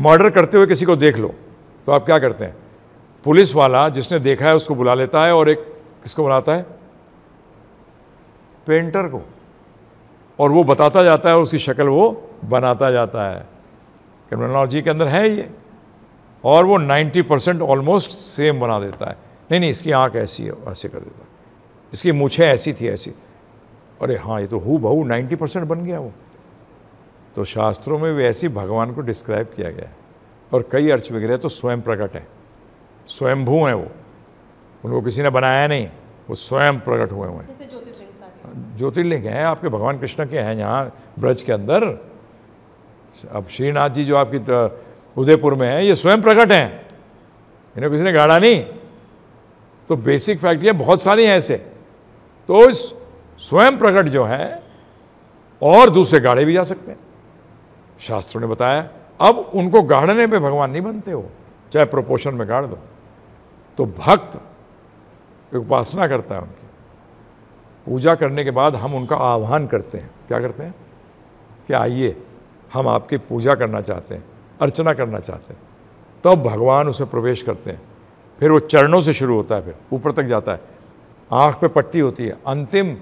मर्डर करते हुए किसी को देख लो तो आप क्या करते हैं पुलिस वाला जिसने देखा है उसको बुला लेता है और एक किसको बुलाता है पेंटर को और वो बताता जाता है उसकी शक्ल वो बनाता जाता है क्रिमिनोलॉजी के अंदर है ये और वो 90 परसेंट ऑलमोस्ट सेम बना देता है नहीं नहीं इसकी आँख ऐसी है ऐसे कर देता है इसकी मूछें ऐसी थी ऐसी अरे हाँ ये तो हु बहु नाइन्टी परसेंट बन गया वो तो शास्त्रों में भी ऐसी भगवान को डिस्क्राइब किया गया है और कई अर्च वगैरह तो स्वयं प्रकट है स्वयंभू हैं वो उनको किसी ने बनाया नहीं वो स्वयं प्रकट हुए हुए हैं ज्योतिर्लिंग हैं आपके भगवान कृष्ण के हैं यहाँ ब्रज के अंदर अब श्रीनाथ जी जो आपकी तो उदयपुर में है ये स्वयं प्रकट हैं इन्हें किसी ने गाड़ा नहीं तो बेसिक ये बहुत सारी हैं ऐसे तो इस स्वयं प्रकट जो है और दूसरे गाड़े भी जा सकते हैं शास्त्रों ने बताया अब उनको गाड़ने पे भगवान नहीं बनते हो चाहे प्रोपोर्शन में गाड़ दो तो भक्त उपासना करता है उनकी पूजा करने के बाद हम उनका आह्वान करते हैं क्या करते हैं कि आइए हम आपकी पूजा करना चाहते हैं अर्चना करना चाहते हैं तब तो भगवान उसमें प्रवेश करते हैं फिर वो चरणों से शुरू होता है फिर ऊपर तक जाता है आँख पे पट्टी होती है अंतिम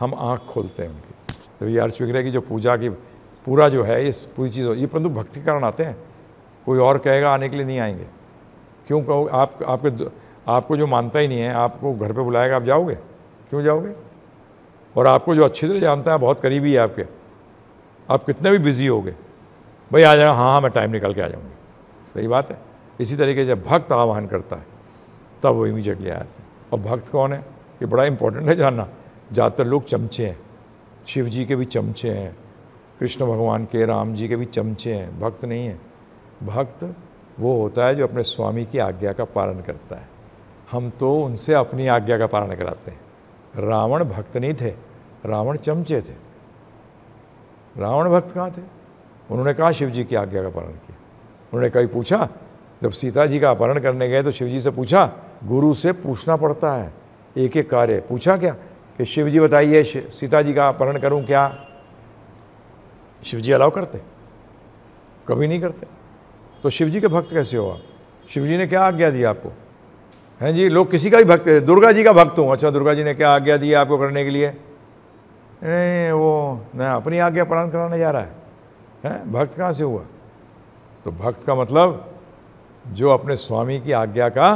हम आँख खोलते हैं उनकी तो ये अर्च विग्रह की जो पूजा की पूरा जो है ये पूरी चीज़ हो ये परंतु भक्ति कारण आते हैं कोई और कहेगा आने के लिए नहीं आएंगे क्यों कहो आप आपके आपको जो मानता ही नहीं है आपको घर पे बुलाएगा आप जाओगे क्यों जाओगे और आपको जो अच्छी तरह जानता है बहुत करीबी है आपके आप कितने भी बिज़ी हो गए भाई आ जाओ हाँ हाँ मैं टाइम निकाल के आ जाऊँगी सही बात है इसी तरीके जब भक्त आह्वान करता है तब वो इमीजिएटली आ जाते हैं और भक्त कौन है ये बड़ा इंपॉर्टेंट है जानना ज़्यादातर लोग चमचे हैं शिव जी के भी चमचे हैं कृष्ण भगवान के राम जी के भी चमचे हैं भक्त नहीं है भक्त वो होता है जो अपने स्वामी की आज्ञा का पालन करता है हम तो उनसे अपनी आज्ञा का पालन कराते हैं रावण भक्त नहीं थे रावण चमचे थे रावण भक्त कहाँ थे उन्होंने कहा शिव जी की आज्ञा का पालन किया उन्होंने कभी पूछा जब सीता जी का अपहरण करने गए तो शिव जी से पूछा गुरु से पूछना पड़ता है एक एक कार्य पूछा क्या कि शिव जी बताइए सीता जी का अपहरण करूं क्या शिव जी अलाउ करते कभी नहीं करते तो शिव जी के भक्त कैसे हो आप शिव जी ने क्या आज्ञा दी आपको हैं जी लोग किसी का भी भक्त दुर्गा जी का भक्त हूँ अच्छा दुर्गा जी ने क्या आज्ञा दी आपको करने के लिए नहीं वो न अपनी आज्ञा पालन कराने जा रहा है हैं भक्त कहाँ से हुआ तो भक्त का मतलब जो अपने स्वामी की आज्ञा का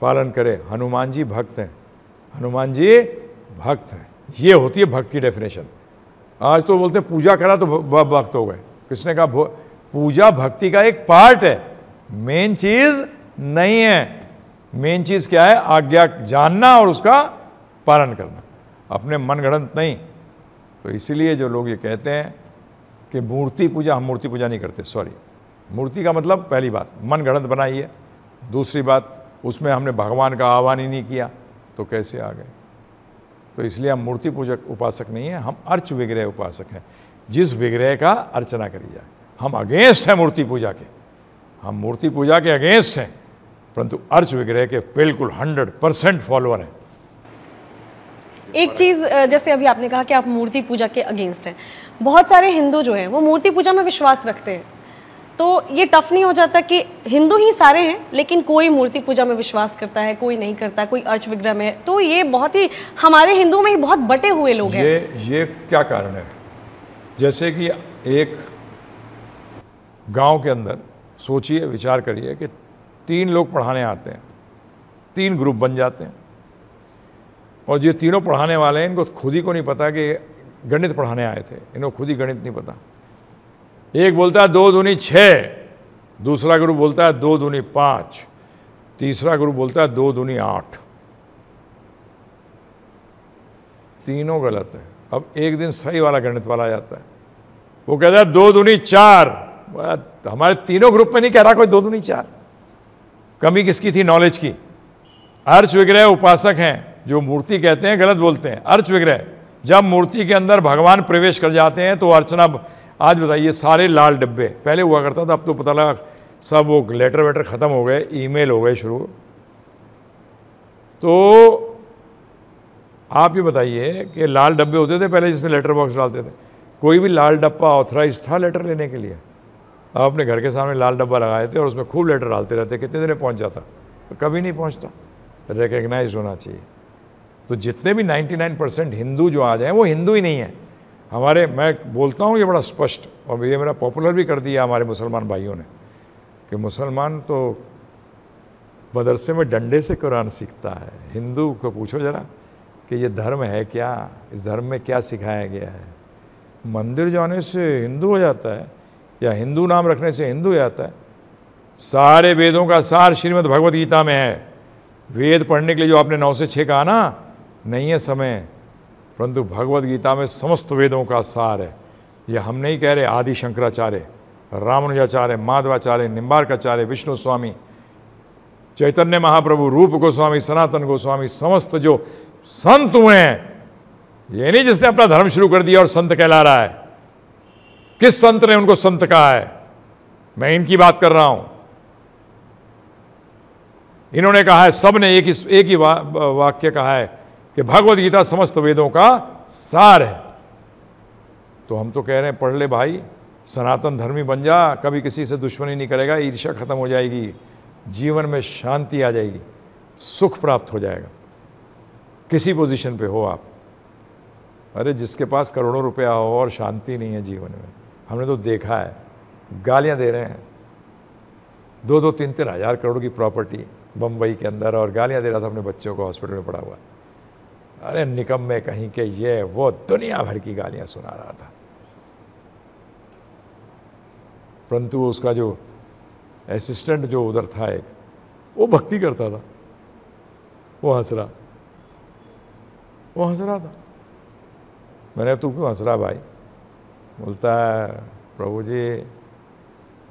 पालन करे हनुमान जी भक्त हैं हनुमान जी भक्त हैं ये होती है भक्त की डेफिनेशन आज तो बोलते हैं पूजा करा तो भक्त हो गए किसने कहा पूजा भक्ति का एक पार्ट है मेन चीज़ नहीं है मेन चीज़ क्या है आज्ञा जानना और उसका पालन करना अपने मनगढ़ंत नहीं तो इसीलिए जो लोग ये कहते हैं कि मूर्ति पूजा हम मूर्ति पूजा नहीं करते सॉरी मूर्ति का मतलब पहली बात मन गणत बनाइए दूसरी बात उसमें हमने भगवान का आह्वान ही नहीं किया तो कैसे आ गए तो इसलिए हम मूर्ति पूजक उपासक नहीं हैं हम अर्च विग्रह उपासक हैं जिस विग्रह का अर्चना करी जाए हम अगेंस्ट हैं मूर्ति पूजा के हम मूर्ति पूजा के अगेंस्ट हैं परंतु अर्च विग्रह के बिल्कुल हंड्रेड परसेंट फॉलोअर हैं एक चीज़ जैसे अभी आपने कहा कि आप मूर्ति पूजा के अगेंस्ट हैं बहुत सारे हिंदू जो हैं वो मूर्ति पूजा में विश्वास रखते हैं तो ये टफ नहीं हो जाता कि हिंदू ही सारे हैं लेकिन कोई मूर्ति पूजा में विश्वास करता है कोई नहीं करता कोई अर्च विग्रह में तो ये बहुत ही हमारे हिंदुओं में ही बहुत बटे हुए लोग हैं ये ये क्या कारण है जैसे कि एक गांव के अंदर सोचिए विचार करिए कि तीन लोग पढ़ाने आते हैं तीन ग्रुप बन जाते हैं और जो तीनों पढ़ाने वाले हैं इनको खुद ही को नहीं पता कि गणित पढ़ाने आए थे इनको खुद ही गणित नहीं पता एक बोलता है दो धुनी छः दूसरा गुरु बोलता है दो धुनी पाँच तीसरा गुरु बोलता है दो दूनी आठ तीनों गलत है अब एक दिन सही वाला गणित वाला आ जाता है वो कहता है दो धुनी चार हमारे तीनों ग्रुप में नहीं कह रहा कोई दो धुनी चार कमी किसकी थी नॉलेज की अर्च विग्रह उपासक हैं जो मूर्ति कहते हैं गलत बोलते हैं अर्च विग्रह जब मूर्ति के अंदर भगवान प्रवेश कर जाते हैं तो अर्चना आज बताइए सारे लाल डब्बे पहले हुआ करता था अब तो पता लगा सब वो लेटर वेटर ख़त्म हो गए ईमेल हो गए शुरू तो आप ये बताइए कि लाल डब्बे होते थे पहले जिसमें लेटर बॉक्स डालते थे कोई भी लाल डब्बा ऑथराइज था लेटर लेने के लिए आप अपने घर के सामने लाल डब्बा लगाए थे और उसमें खूब लेटर डालते रहते कितने देर में पहुँच जाता कभी नहीं पहुँचता रिकग्नाइज होना चाहिए तो जितने भी 99 परसेंट हिंदू जो आ जाए वो हिंदू ही नहीं है हमारे मैं बोलता हूँ ये बड़ा स्पष्ट और ये मेरा पॉपुलर भी कर दिया हमारे मुसलमान भाइयों ने कि मुसलमान तो मदरसे में डंडे से कुरान सीखता है हिंदू को पूछो ज़रा कि ये धर्म है क्या इस धर्म में क्या सिखाया गया है मंदिर जाने से हिंदू हो जाता है या हिंदू नाम रखने से हिंदू हो जाता है सारे वेदों का सार श्रीमद् भगवद गीता में है वेद पढ़ने के लिए जो आपने नौ से छः कहा ना नहीं है समय परंतु भगवद गीता में समस्त वेदों का सार है यह हम नहीं कह रहे आदि शंकराचार्य रामानुजाचार्य माधवाचार्य निम्बारकाचार्य विष्णु स्वामी चैतन्य महाप्रभु रूप गोस्वामी सनातन गोस्वामी समस्त जो संत हुए हैं ये नहीं जिसने अपना धर्म शुरू कर दिया और संत कहला रहा है किस संत ने उनको संत कहा है मैं इनकी बात कर रहा हूं इन्होंने कहा है सब ने एक ही एक ही वा, वाक्य कहा है कि भगवद गीता समस्त वेदों का सार है तो हम तो कह रहे हैं पढ़ ले भाई सनातन धर्मी बन जा कभी किसी से दुश्मनी नहीं करेगा ईर्ष्या खत्म हो जाएगी जीवन में शांति आ जाएगी सुख प्राप्त हो जाएगा किसी पोजीशन पे हो आप अरे जिसके पास करोड़ों रुपया हो और शांति नहीं है जीवन में हमने तो देखा है गालियां दे रहे हैं दो दो तीन तीन हज़ार करोड़ की प्रॉपर्टी बम्बई के अंदर और गालियां दे रहा था अपने बच्चों को हॉस्पिटल में पड़ा हुआ है अरे निकम में कहीं के ये वो दुनिया भर की गालियां सुना रहा था परंतु उसका जो असिस्टेंट जो उधर था एक वो भक्ति करता था वो हंस रहा वो हंस रहा था मैंने तू क्यों हंस रहा भाई बोलता है प्रभु जी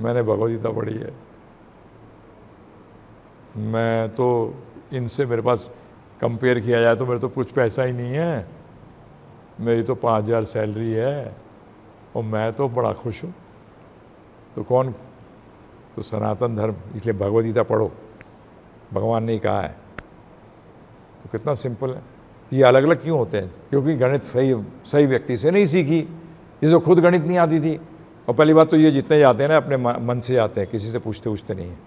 मैंने भगवदगीता पढ़ी है मैं तो इनसे मेरे पास कंपेयर किया जाए तो मेरे तो कुछ पैसा ही नहीं है मेरी तो पाँच हज़ार सैलरी है और मैं तो बड़ा खुश हूँ तो कौन तो सनातन धर्म इसलिए भगवदगीता पढ़ो भगवान ने कहा है तो कितना सिंपल है ये अलग अलग क्यों होते हैं क्योंकि गणित सही सही व्यक्ति से नहीं सीखी जिसको तो खुद गणित नहीं आती थी और पहली बात तो ये जितने जाते हैं ना अपने मन से जाते हैं किसी से पूछते पूछते नहीं हैं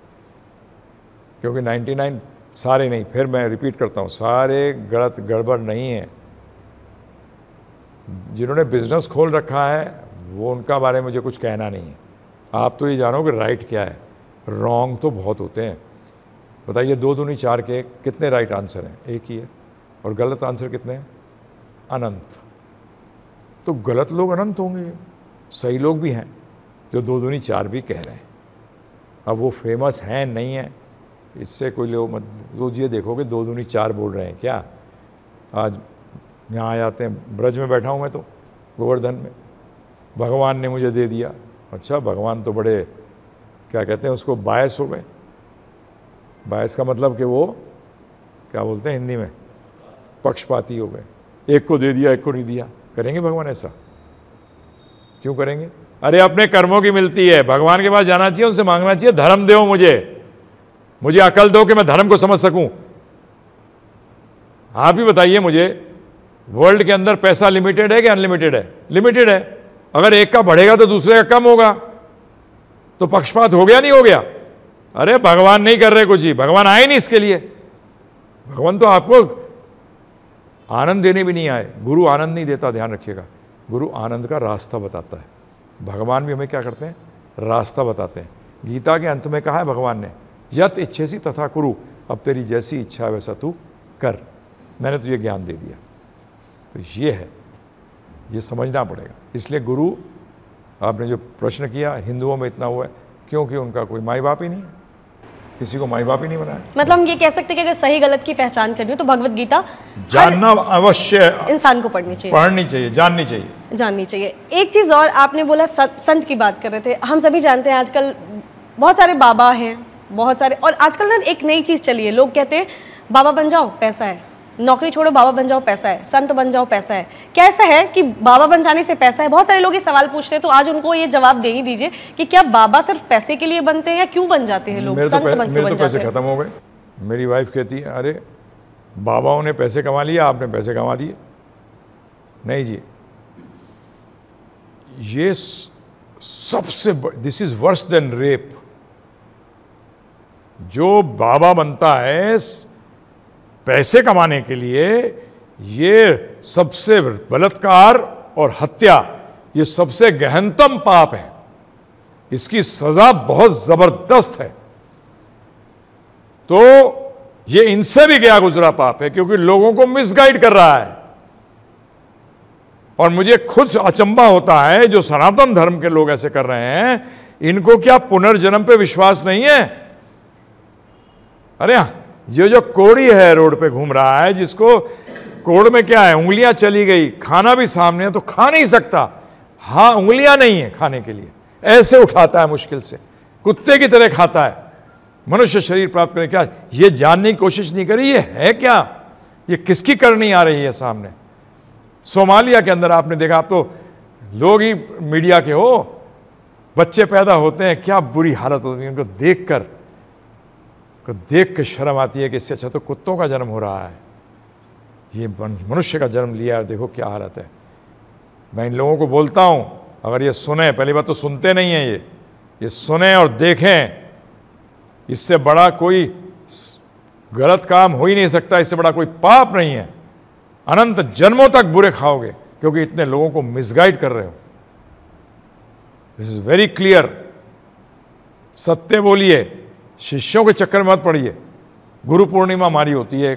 क्योंकि 99 सारे नहीं फिर मैं रिपीट करता हूँ सारे गलत गड़बड़ नहीं है जिन्होंने बिजनेस खोल रखा है वो उनका बारे में मुझे कुछ कहना नहीं है आप तो ये जानो कि राइट क्या है रॉन्ग तो बहुत होते हैं बताइए दो दूनी चार के कितने राइट आंसर हैं एक ही है और गलत आंसर कितने हैं अनंत तो गलत लोग अनंत होंगे सही लोग भी हैं जो दो दूनी चार भी कह रहे हैं अब वो फेमस हैं नहीं हैं इससे कोई लोग मत रोज तो ये देखोगे दो दूनी चार बोल रहे हैं क्या आज यहाँ आ जाते हैं ब्रज में बैठा हूँ मैं तो गोवर्धन में भगवान ने मुझे दे दिया अच्छा भगवान तो बड़े क्या कहते हैं उसको बायस हो गए बायस का मतलब कि वो क्या बोलते हैं हिंदी में पक्षपाती हो गए एक को दे दिया एक को नहीं दिया करेंगे भगवान ऐसा क्यों करेंगे अरे अपने कर्मों की मिलती है भगवान के पास जाना चाहिए उनसे मांगना चाहिए धर्म दो मुझे मुझे अकल दो कि मैं धर्म को समझ सकूं आप ही बताइए मुझे वर्ल्ड के अंदर पैसा लिमिटेड है कि अनलिमिटेड है लिमिटेड है अगर एक का बढ़ेगा तो दूसरे का कम होगा तो पक्षपात हो गया नहीं हो गया अरे भगवान नहीं कर रहे कुछ ही भगवान आए नहीं इसके लिए भगवान तो आपको आनंद देने भी नहीं आए गुरु आनंद नहीं देता ध्यान रखिएगा गुरु आनंद का रास्ता बताता है भगवान भी हमें क्या करते हैं रास्ता बताते हैं गीता के अंत में कहा है भगवान ने यत सी तथा कुरु अब तेरी जैसी इच्छा है वैसा तू कर मैंने तुझे ज्ञान दे दिया तो ये है ये समझना पड़ेगा इसलिए गुरु आपने जो प्रश्न किया हिंदुओं में इतना हुआ है क्योंकि उनका कोई माई बाप ही नहीं है किसी को माई बाप ही नहीं बनाया मतलब हम ये कह सकते कि अगर सही गलत की पहचान करनी हो तो भगवत गीता जानना अवश्य इंसान को पढ़नी चाहिए पढ़नी चाहिए जाननी चाहिए जाननी चाहिए एक चीज और आपने बोला संत की बात कर रहे थे हम सभी जानते हैं आजकल बहुत सारे बाबा हैं बहुत सारे और आजकल ना एक नई चीज़ चली है लोग कहते हैं बाबा बन जाओ पैसा है नौकरी छोड़ो बाबा बन जाओ पैसा है संत बन जाओ पैसा है क्या ऐसा है कि बाबा बन जाने से पैसा है बहुत सारे लोग ये सवाल पूछते हैं तो आज उनको ये जवाब दे ही दीजिए कि क्या बाबा सिर्फ पैसे के लिए बनते हैं या क्यों बन जाते हैं लोग तो संत तो बन क्यों बन जाते हैं खत्म हो गए मेरी वाइफ कहती है अरे बाबाओं ने पैसे कमा लिए आपने पैसे कमा दिए नहीं जी ये सबसे this is worse than rape जो बाबा बनता है पैसे कमाने के लिए ये सबसे बलात्कार और हत्या ये सबसे गहनतम पाप है इसकी सजा बहुत जबरदस्त है तो ये इनसे भी गया गुजरा पाप है क्योंकि लोगों को मिसगाइड कर रहा है और मुझे खुद अचंबा होता है जो सनातन धर्म के लोग ऐसे कर रहे हैं इनको क्या पुनर्जन्म पे विश्वास नहीं है अरे यहाँ ये जो कोड़ी है रोड पे घूम रहा है जिसको कोड़ में क्या है उंगलियां चली गई खाना भी सामने है तो खा नहीं सकता हाँ उंगलियां नहीं है खाने के लिए ऐसे उठाता है मुश्किल से कुत्ते की तरह खाता है मनुष्य शरीर प्राप्त करें क्या ये जानने की कोशिश नहीं करी ये है क्या ये किसकी करनी आ रही है सामने सोमालिया के अंदर आपने देखा आप तो लोग ही मीडिया के हो बच्चे पैदा होते हैं क्या बुरी हालत होती है उनको देखकर को तो देख के शर्म आती है कि इससे अच्छा तो कुत्तों का जन्म हो रहा है ये मनुष्य का जन्म लिया और देखो क्या हालत है मैं इन लोगों को बोलता हूँ अगर ये सुने पहली बात तो सुनते नहीं हैं ये ये सुने और देखें इससे बड़ा कोई गलत काम हो ही नहीं सकता इससे बड़ा कोई पाप नहीं है अनंत जन्मों तक बुरे खाओगे क्योंकि इतने लोगों को मिसगाइड कर रहे हो दिस इज वेरी क्लियर सत्य बोलिए शिष्यों के चक्कर में मत पड़िए गुरु पूर्णिमा हमारी होती है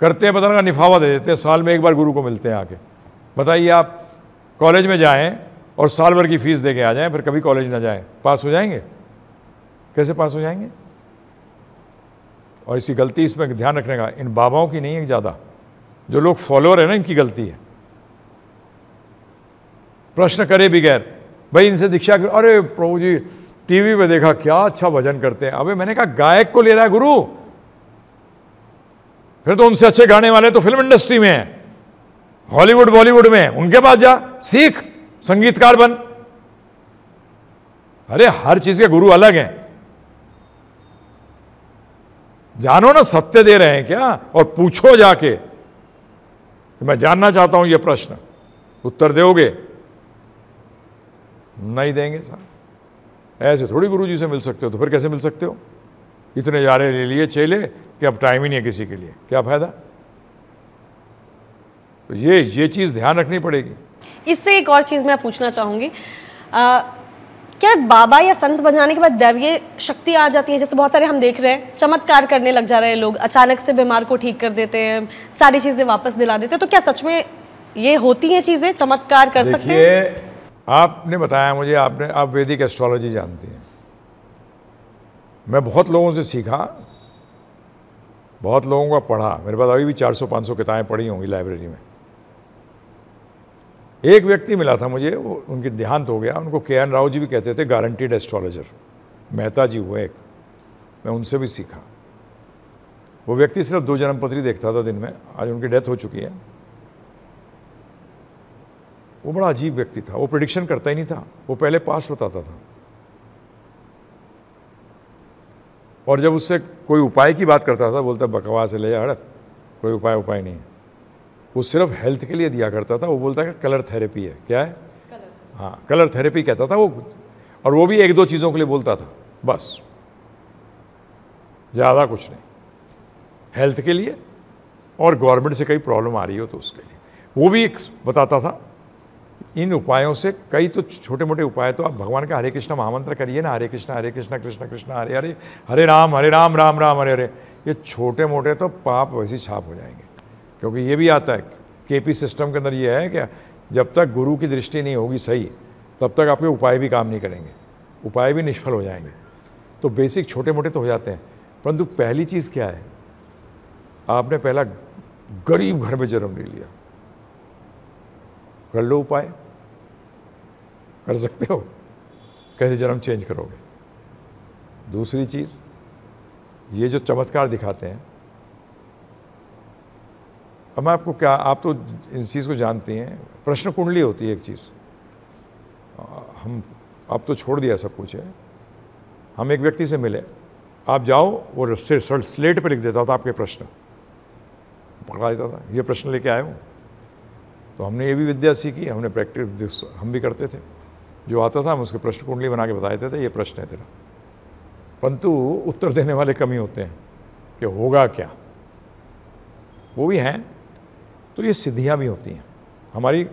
करते हैं पता ना निफावा दे देते हैं साल में एक बार गुरु को मिलते हैं आके बताइए आप कॉलेज में जाएं और साल भर की फीस दे के आ जाएं फिर कभी कॉलेज ना जाएं पास हो जाएंगे कैसे पास हो जाएंगे और इसी गलती इसमें ध्यान रखने का इन बाबाओं की नहीं है ज़्यादा जो लोग फॉलोअर है ना इनकी गलती है प्रश्न करे बगैर भाई इनसे दीक्षा अरे प्रभु जी टीवी पे देखा क्या अच्छा भजन करते हैं अबे मैंने कहा गायक को ले रहा है गुरु फिर तो उनसे अच्छे गाने वाले तो फिल्म इंडस्ट्री में है हॉलीवुड बॉलीवुड में उनके पास जा सीख संगीतकार बन अरे हर चीज के गुरु अलग हैं जानो ना सत्य दे रहे हैं क्या और पूछो जाके मैं जानना चाहता हूं यह प्रश्न उत्तर दोगे नहीं देंगे साहब ऐसे थोड़ी गुरुजी से मिल सकते हो तो फिर कैसे मिल सकते हो इतने यारे ले लिए चेले कि अब टाइम ही नहीं है किसी के लिए क्या फ़ायदा तो ये ये चीज़ ध्यान रखनी पड़ेगी इससे एक और चीज़ मैं पूछना चाहूंगी आ, क्या बाबा या संत बन जाने के बाद दैवीय शक्ति आ जाती है जैसे बहुत सारे हम देख रहे हैं चमत्कार करने लग जा रहे हैं लोग अचानक से बीमार को ठीक कर देते हैं सारी चीज़ें वापस दिला देते हैं तो क्या सच में ये होती हैं चीज़ें चमत्कार कर सकते हैं आपने बताया मुझे आपने आप वैदिक एस्ट्रोलॉजी जानती हैं मैं बहुत लोगों से सीखा बहुत लोगों का पढ़ा मेरे पास अभी भी 400-500 किताबें पढ़ी होंगी लाइब्रेरी में एक व्यक्ति मिला था मुझे वो उनके देहांत हो गया उनको के एन राव जी भी कहते थे गारंटीड एस्ट्रोलॉजर मेहता जी हुए एक मैं उनसे भी सीखा वो व्यक्ति सिर्फ दो जन्मपत्री देखता था दिन में आज उनकी डेथ हो चुकी है वो बड़ा अजीब व्यक्ति था वो प्रिडिक्शन करता ही नहीं था वो पहले पास बताता था और जब उससे कोई उपाय की बात करता था बोलता बकवास ले जा हड़प कोई उपाय उपाय नहीं वो सिर्फ हेल्थ के लिए दिया करता था वो बोलता है कलर थेरेपी है क्या है हाँ कलर थेरेपी कहता था वो और वो भी एक दो चीज़ों के लिए बोलता था बस ज़्यादा कुछ नहीं हेल्थ के लिए और गवर्नमेंट से कई प्रॉब्लम आ रही हो तो उसके लिए वो भी एक बताता था इन उपायों से कई तो छोटे मोटे उपाय तो आप भगवान का हरे कृष्ण महामंत्र करिए ना हरे कृष्ण हरे कृष्ण कृष्ण कृष्ण हरे हरे हरे राम हरे राम राम राम हरे हरे ये छोटे मोटे तो पाप वैसे छाप हो जाएंगे क्योंकि ये भी आता है केपी सिस्टम के अंदर ये है कि जब तक गुरु की दृष्टि नहीं होगी सही तब तक आपके उपाय भी काम नहीं करेंगे उपाय भी निष्फल हो जाएंगे तो बेसिक छोटे मोटे तो हो जाते हैं परंतु पहली चीज़ क्या है आपने पहला गरीब घर में जन्म ले लिया कर लो उपाय कर सकते हो कैसे जन्म चेंज करोगे दूसरी चीज़ ये जो चमत्कार दिखाते हैं अब मैं आपको क्या आप तो इन चीज़ को जानती हैं प्रश्न कुंडली होती है एक चीज़ हम आप तो छोड़ दिया सब कुछ है हम एक व्यक्ति से मिले आप जाओ वो स्लेट पर लिख देता था आपके प्रश्न पकड़ा देता था ये प्रश्न लेके आए हूँ तो हमने ये भी विद्या सीखी हमने प्रैक्टिस हम भी करते थे जो आता था हम उसके प्रश्न कुंडली बना के बताते थे ये प्रश्न है तेरा परंतु उत्तर देने वाले कमी होते हैं कि होगा क्या वो भी हैं तो ये सिद्धियाँ भी होती हैं हमारी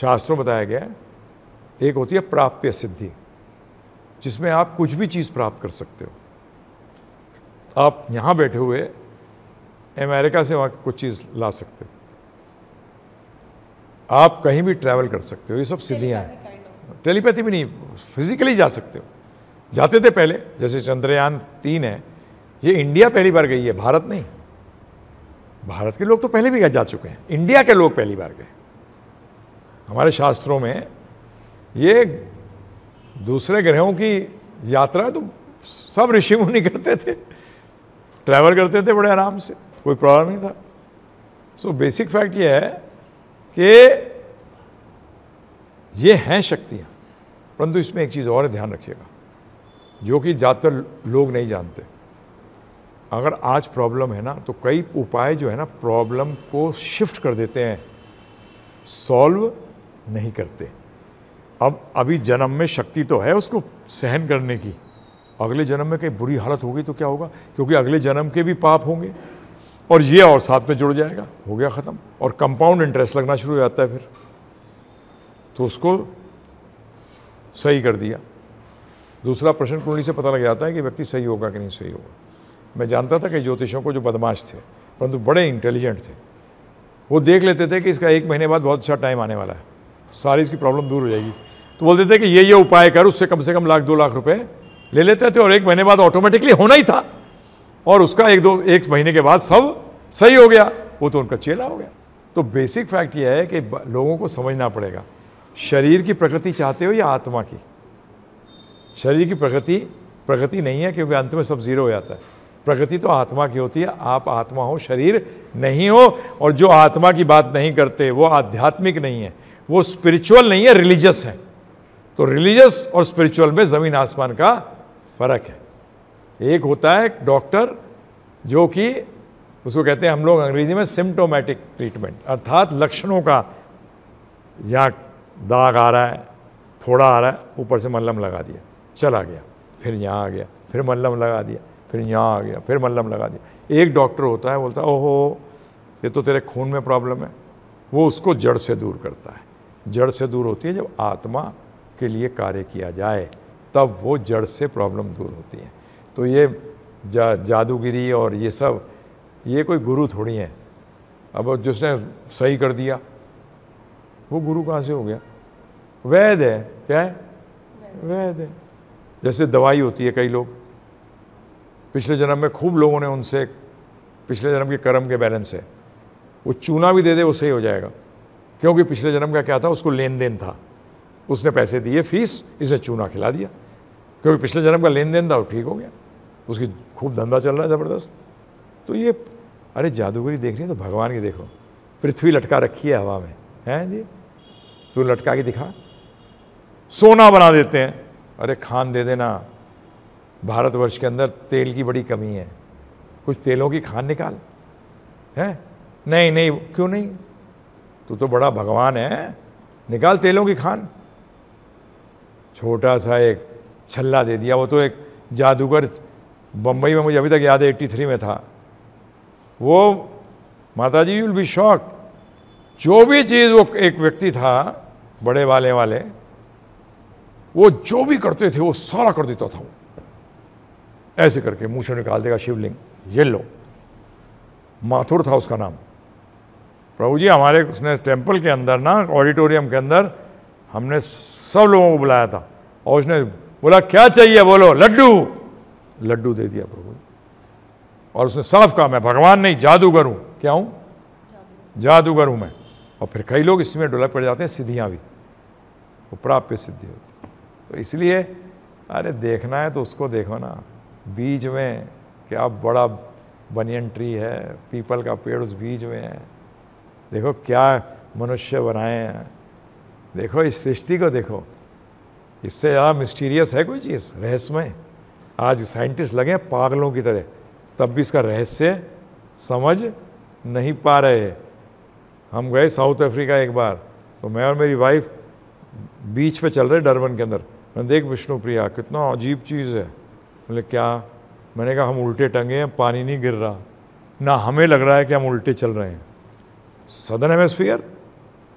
शास्त्रों बताया गया है एक होती है प्राप्य सिद्धि जिसमें आप कुछ भी चीज़ प्राप्त कर सकते हो आप यहाँ बैठे हुए अमेरिका से वहाँ कुछ चीज़ ला सकते हो आप कहीं भी ट्रैवल कर सकते हो ये सब सिद्धियाँ हैं टेलीपैथी भी नहीं फिजिकली जा सकते हो जाते थे पहले जैसे चंद्रयान तीन है ये इंडिया पहली बार गई है भारत नहीं भारत के लोग तो पहले भी जा चुके हैं इंडिया के लोग पहली बार गए हमारे शास्त्रों में ये दूसरे ग्रहों की यात्रा तो सब ऋषि मुनि करते थे ट्रैवल करते थे बड़े आराम से कोई प्रॉब्लम नहीं था सो बेसिक फैक्ट ये है कि ये हैं शक्तियाँ परंतु इसमें एक चीज़ और ध्यान रखिएगा जो कि ज़्यादातर लोग नहीं जानते अगर आज प्रॉब्लम है ना तो कई उपाय जो है ना प्रॉब्लम को शिफ्ट कर देते हैं सॉल्व नहीं करते अब अभी जन्म में शक्ति तो है उसको सहन करने की अगले जन्म में कई बुरी हालत होगी तो क्या होगा क्योंकि अगले जन्म के भी पाप होंगे और ये और साथ में जुड़ जाएगा हो गया ख़त्म और कंपाउंड इंटरेस्ट लगना शुरू हो जाता है फिर तो उसको सही कर दिया दूसरा प्रश्न कुंडली से पता लग जाता है कि व्यक्ति सही होगा कि नहीं सही होगा मैं जानता था कि ज्योतिषों को जो बदमाश थे परंतु बड़े इंटेलिजेंट थे वो देख लेते थे कि इसका एक महीने बाद बहुत अच्छा टाइम आने वाला है सारी इसकी प्रॉब्लम दूर हो जाएगी तो बोलते थे कि ये ये उपाय कर उससे कम से कम लाख दो लाख रुपए ले लेते थे और एक महीने बाद ऑटोमेटिकली होना ही था और उसका एक दो एक महीने के बाद सब सही हो गया वो तो उनका चेला हो गया तो बेसिक फैक्ट यह है कि लोगों को समझना पड़ेगा शरीर की प्रकृति चाहते हो या आत्मा की शरीर की प्रकृति प्रकृति नहीं है क्योंकि अंत में सब जीरो हो जाता है प्रकृति तो आत्मा की होती है आप आत्मा हो शरीर नहीं हो और जो आत्मा की बात नहीं करते वो आध्यात्मिक नहीं है वो स्पिरिचुअल नहीं है रिलीजियस है तो रिलीजियस और स्पिरिचुअल में ज़मीन आसमान का फर्क है एक होता है डॉक्टर जो कि उसको कहते हैं हम लोग अंग्रेजी में सिम्टोमेटिक ट्रीटमेंट अर्थात लक्षणों का यहाँ दाग आ रहा है फोड़ा आ रहा है ऊपर से मल्लम लगा दिया चला गया फिर यहाँ आ गया फिर मल्लम लगा दिया फिर यहाँ आ गया फिर मल्लम लगा दिया एक डॉक्टर होता है बोलता है ओहो ये तो तेरे खून में प्रॉब्लम है वो उसको जड़ से दूर करता है जड़ से दूर होती है जब आत्मा के लिए कार्य किया जाए तब वो जड़ से प्रॉब्लम दूर होती है तो ये जा जादूगिरी और ये सब ये कोई गुरु थोड़ी है अब जिसने सही कर दिया वो गुरु कहाँ से हो गया वैद है क्या है वैद है जैसे दवाई होती है कई लोग पिछले जन्म में खूब लोगों ने उनसे पिछले जन्म के कर्म के बैलेंस है वो चूना भी दे दे वो सही हो जाएगा क्योंकि पिछले जन्म का क्या था उसको लेन देन था उसने पैसे दिए फीस इसने चूना खिला दिया क्योंकि पिछले जन्म का लेन देन था वो ठीक हो गया उसकी खूब धंधा चल रहा है ज़बरदस्त तो ये अरे जादूगरी देख रही है तो भगवान की देखो पृथ्वी लटका रखी है हवा में हैं जी तू लटका के दिखा सोना बना देते हैं अरे खान दे देना भारतवर्ष के अंदर तेल की बड़ी कमी है कुछ तेलों की खान निकाल है नहीं नहीं क्यों नहीं तू तो बड़ा भगवान है निकाल तेलों की खान छोटा सा एक छल्ला दे दिया वो तो एक जादूगर बम्बई में मुझे अभी तक याद है एट्टी थ्री में था वो माता जी विल बी शॉक जो भी चीज़ वो एक व्यक्ति था बड़े वाले वाले वो जो भी करते थे वो सारा कर देता था वो ऐसे करके मुँह से निकाल देगा शिवलिंग ये लो माथुर था उसका नाम प्रभु जी हमारे उसने टेम्पल के अंदर ना ऑडिटोरियम के अंदर हमने सब लोगों को बुलाया था और उसने बोला क्या चाहिए बोलो लड्डू लड्डू दे दिया प्रभु और उसने साफ कहा मैं भगवान नहीं जादूगर हूं क्या हूँ जादूगर हूं मैं और फिर कई लोग इसमें डुलप पड़ जाते हैं सिद्धियाँ भी वो प्राप्य सिद्धि होती तो इसलिए अरे देखना है तो उसको देखो ना बीज में क्या बड़ा बनियन ट्री है पीपल का पेड़ उस बीज में है देखो क्या मनुष्य बनाए हैं देखो इस सृष्टि को देखो इससे ज़्यादा मिस्टीरियस है कोई चीज़ रहस्यमय आज साइंटिस्ट लगे पागलों की तरह तब भी इसका रहस्य समझ नहीं पा रहे हम गए साउथ अफ्रीका एक बार तो मैं और मेरी वाइफ बीच पे चल रहे डरबन के अंदर मैंने देख विष्णु प्रिया कितना अजीब चीज़ है बोले क्या मैंने कहा हम उल्टे टंगे हैं पानी नहीं गिर रहा ना हमें लग रहा है कि हम उल्टे चल रहे हैं सदर्न एमोस्फियर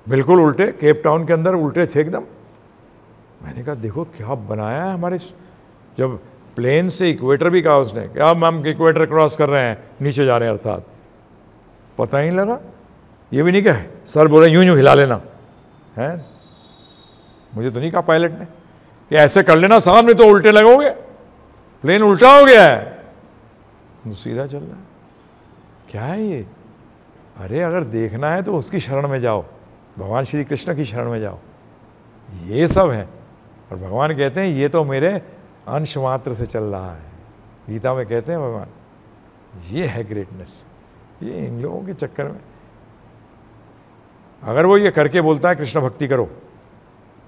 बिल्कुल उल्टे केप टाउन के अंदर उल्टे थे एकदम मैंने कहा देखो क्या बनाया है हमारे जब प्लेन से इक्वेटर भी कहा उसने कि अब हम इक्वेटर क्रॉस कर रहे हैं नीचे जा रहे हैं अर्थात पता ही लगा ये भी नहीं कहे सर बोले यूं यूं हिला लेना है मुझे तो नहीं कहा पायलट ने कि ऐसे कर लेना साहब नहीं तो उल्टे लगोगे प्लेन उल्टा हो गया है सीधा चल रहा है क्या है ये अरे अगर देखना है तो उसकी शरण में जाओ भगवान श्री कृष्ण की शरण में जाओ ये सब है और भगवान कहते हैं ये तो मेरे अंश मात्र से चल रहा है गीता में कहते हैं भगवान ये है ग्रेटनेस ये इन लोगों के चक्कर में अगर वो ये करके बोलता है कृष्ण भक्ति करो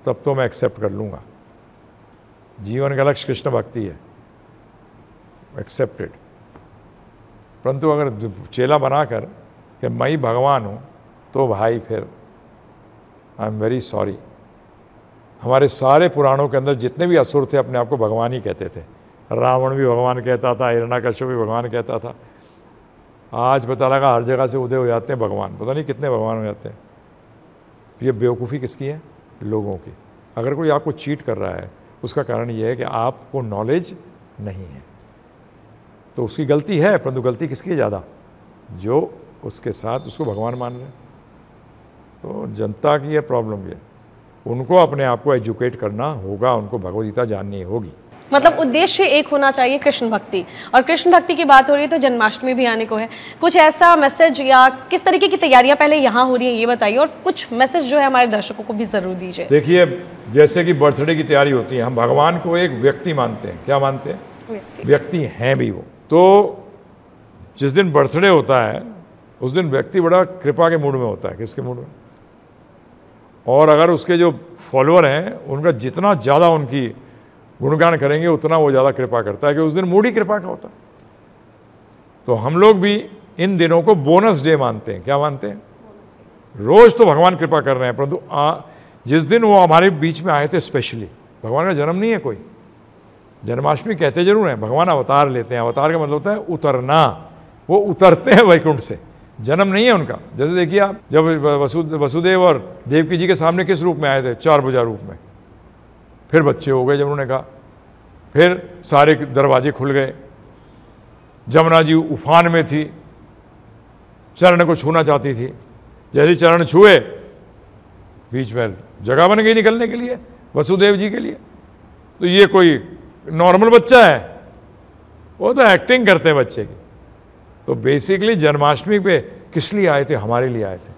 तब तो मैं एक्सेप्ट कर लूँगा जीवन का लक्ष्य कृष्ण भक्ति है एक्सेप्टेड परंतु अगर चेला बनाकर कि मैं भगवान हूँ तो भाई फिर आई एम वेरी सॉरी हमारे सारे पुराणों के अंदर जितने भी असुर थे अपने आप को भगवान ही कहते थे रावण भी भगवान कहता था हिरणाकश्यप भी भगवान कहता था आज पता लगा हर जगह से उदय हो जाते हैं भगवान पता नहीं कितने भगवान हो जाते हैं तो ये बेवकूफ़ी किसकी है लोगों की अगर कोई आपको चीट कर रहा है उसका कारण ये है कि आपको नॉलेज नहीं है तो उसकी गलती है परंतु गलती किसकी है ज़्यादा जो उसके साथ उसको भगवान मान रहे हैं तो जनता की यह प्रॉब्लम यह उनको अपने आप को एजुकेट करना होगा उनको भगवदगीता जाननी होगी मतलब उद्देश्य एक होना चाहिए कृष्ण भक्ति और कृष्ण भक्ति की बात हो रही है तो जन्माष्टमी भी आने को है कुछ ऐसा मैसेज या किस तरीके की तैयारियां पहले यहाँ हो रही है ये बताइए और कुछ मैसेज जो है हमारे दर्शकों को भी ज़रूर दीजिए देखिए जैसे कि बर्थडे की तैयारी होती है हम भगवान को एक व्यक्ति मानते हैं क्या मानते हैं व्यक्ति हैं भी वो तो जिस दिन बर्थडे होता है उस दिन व्यक्ति बड़ा कृपा के मूड में होता है किसके मूड में और अगर उसके जो फॉलोअर हैं उनका जितना ज़्यादा उनकी गुणगान करेंगे उतना वो ज़्यादा कृपा करता है कि उस दिन मूड ही कृपा का होता है तो हम लोग भी इन दिनों को बोनस डे मानते हैं क्या मानते हैं रोज़ तो भगवान कृपा कर रहे हैं परंतु जिस दिन वो हमारे बीच में आए थे स्पेशली भगवान का जन्म नहीं है कोई जन्माष्टमी कहते जरूर हैं भगवान अवतार लेते हैं अवतार का मतलब होता है उतरना वो उतरते हैं वैकुंठ से जन्म नहीं है उनका जैसे देखिए आप जब वसुदेव और देवकी जी के सामने किस रूप में आए थे चार बुजा रूप में फिर बच्चे हो गए जब उन्होंने कहा फिर सारे दरवाजे खुल गए जमुना जी उफान में थी चरण को छूना चाहती थी जैसे चरण छुए बीच में जगह बन गई निकलने के लिए वसुदेव जी के लिए तो ये कोई नॉर्मल बच्चा है वो तो एक्टिंग करते हैं बच्चे की तो बेसिकली जन्माष्टमी पे किस लिए आए थे हमारे लिए आए थे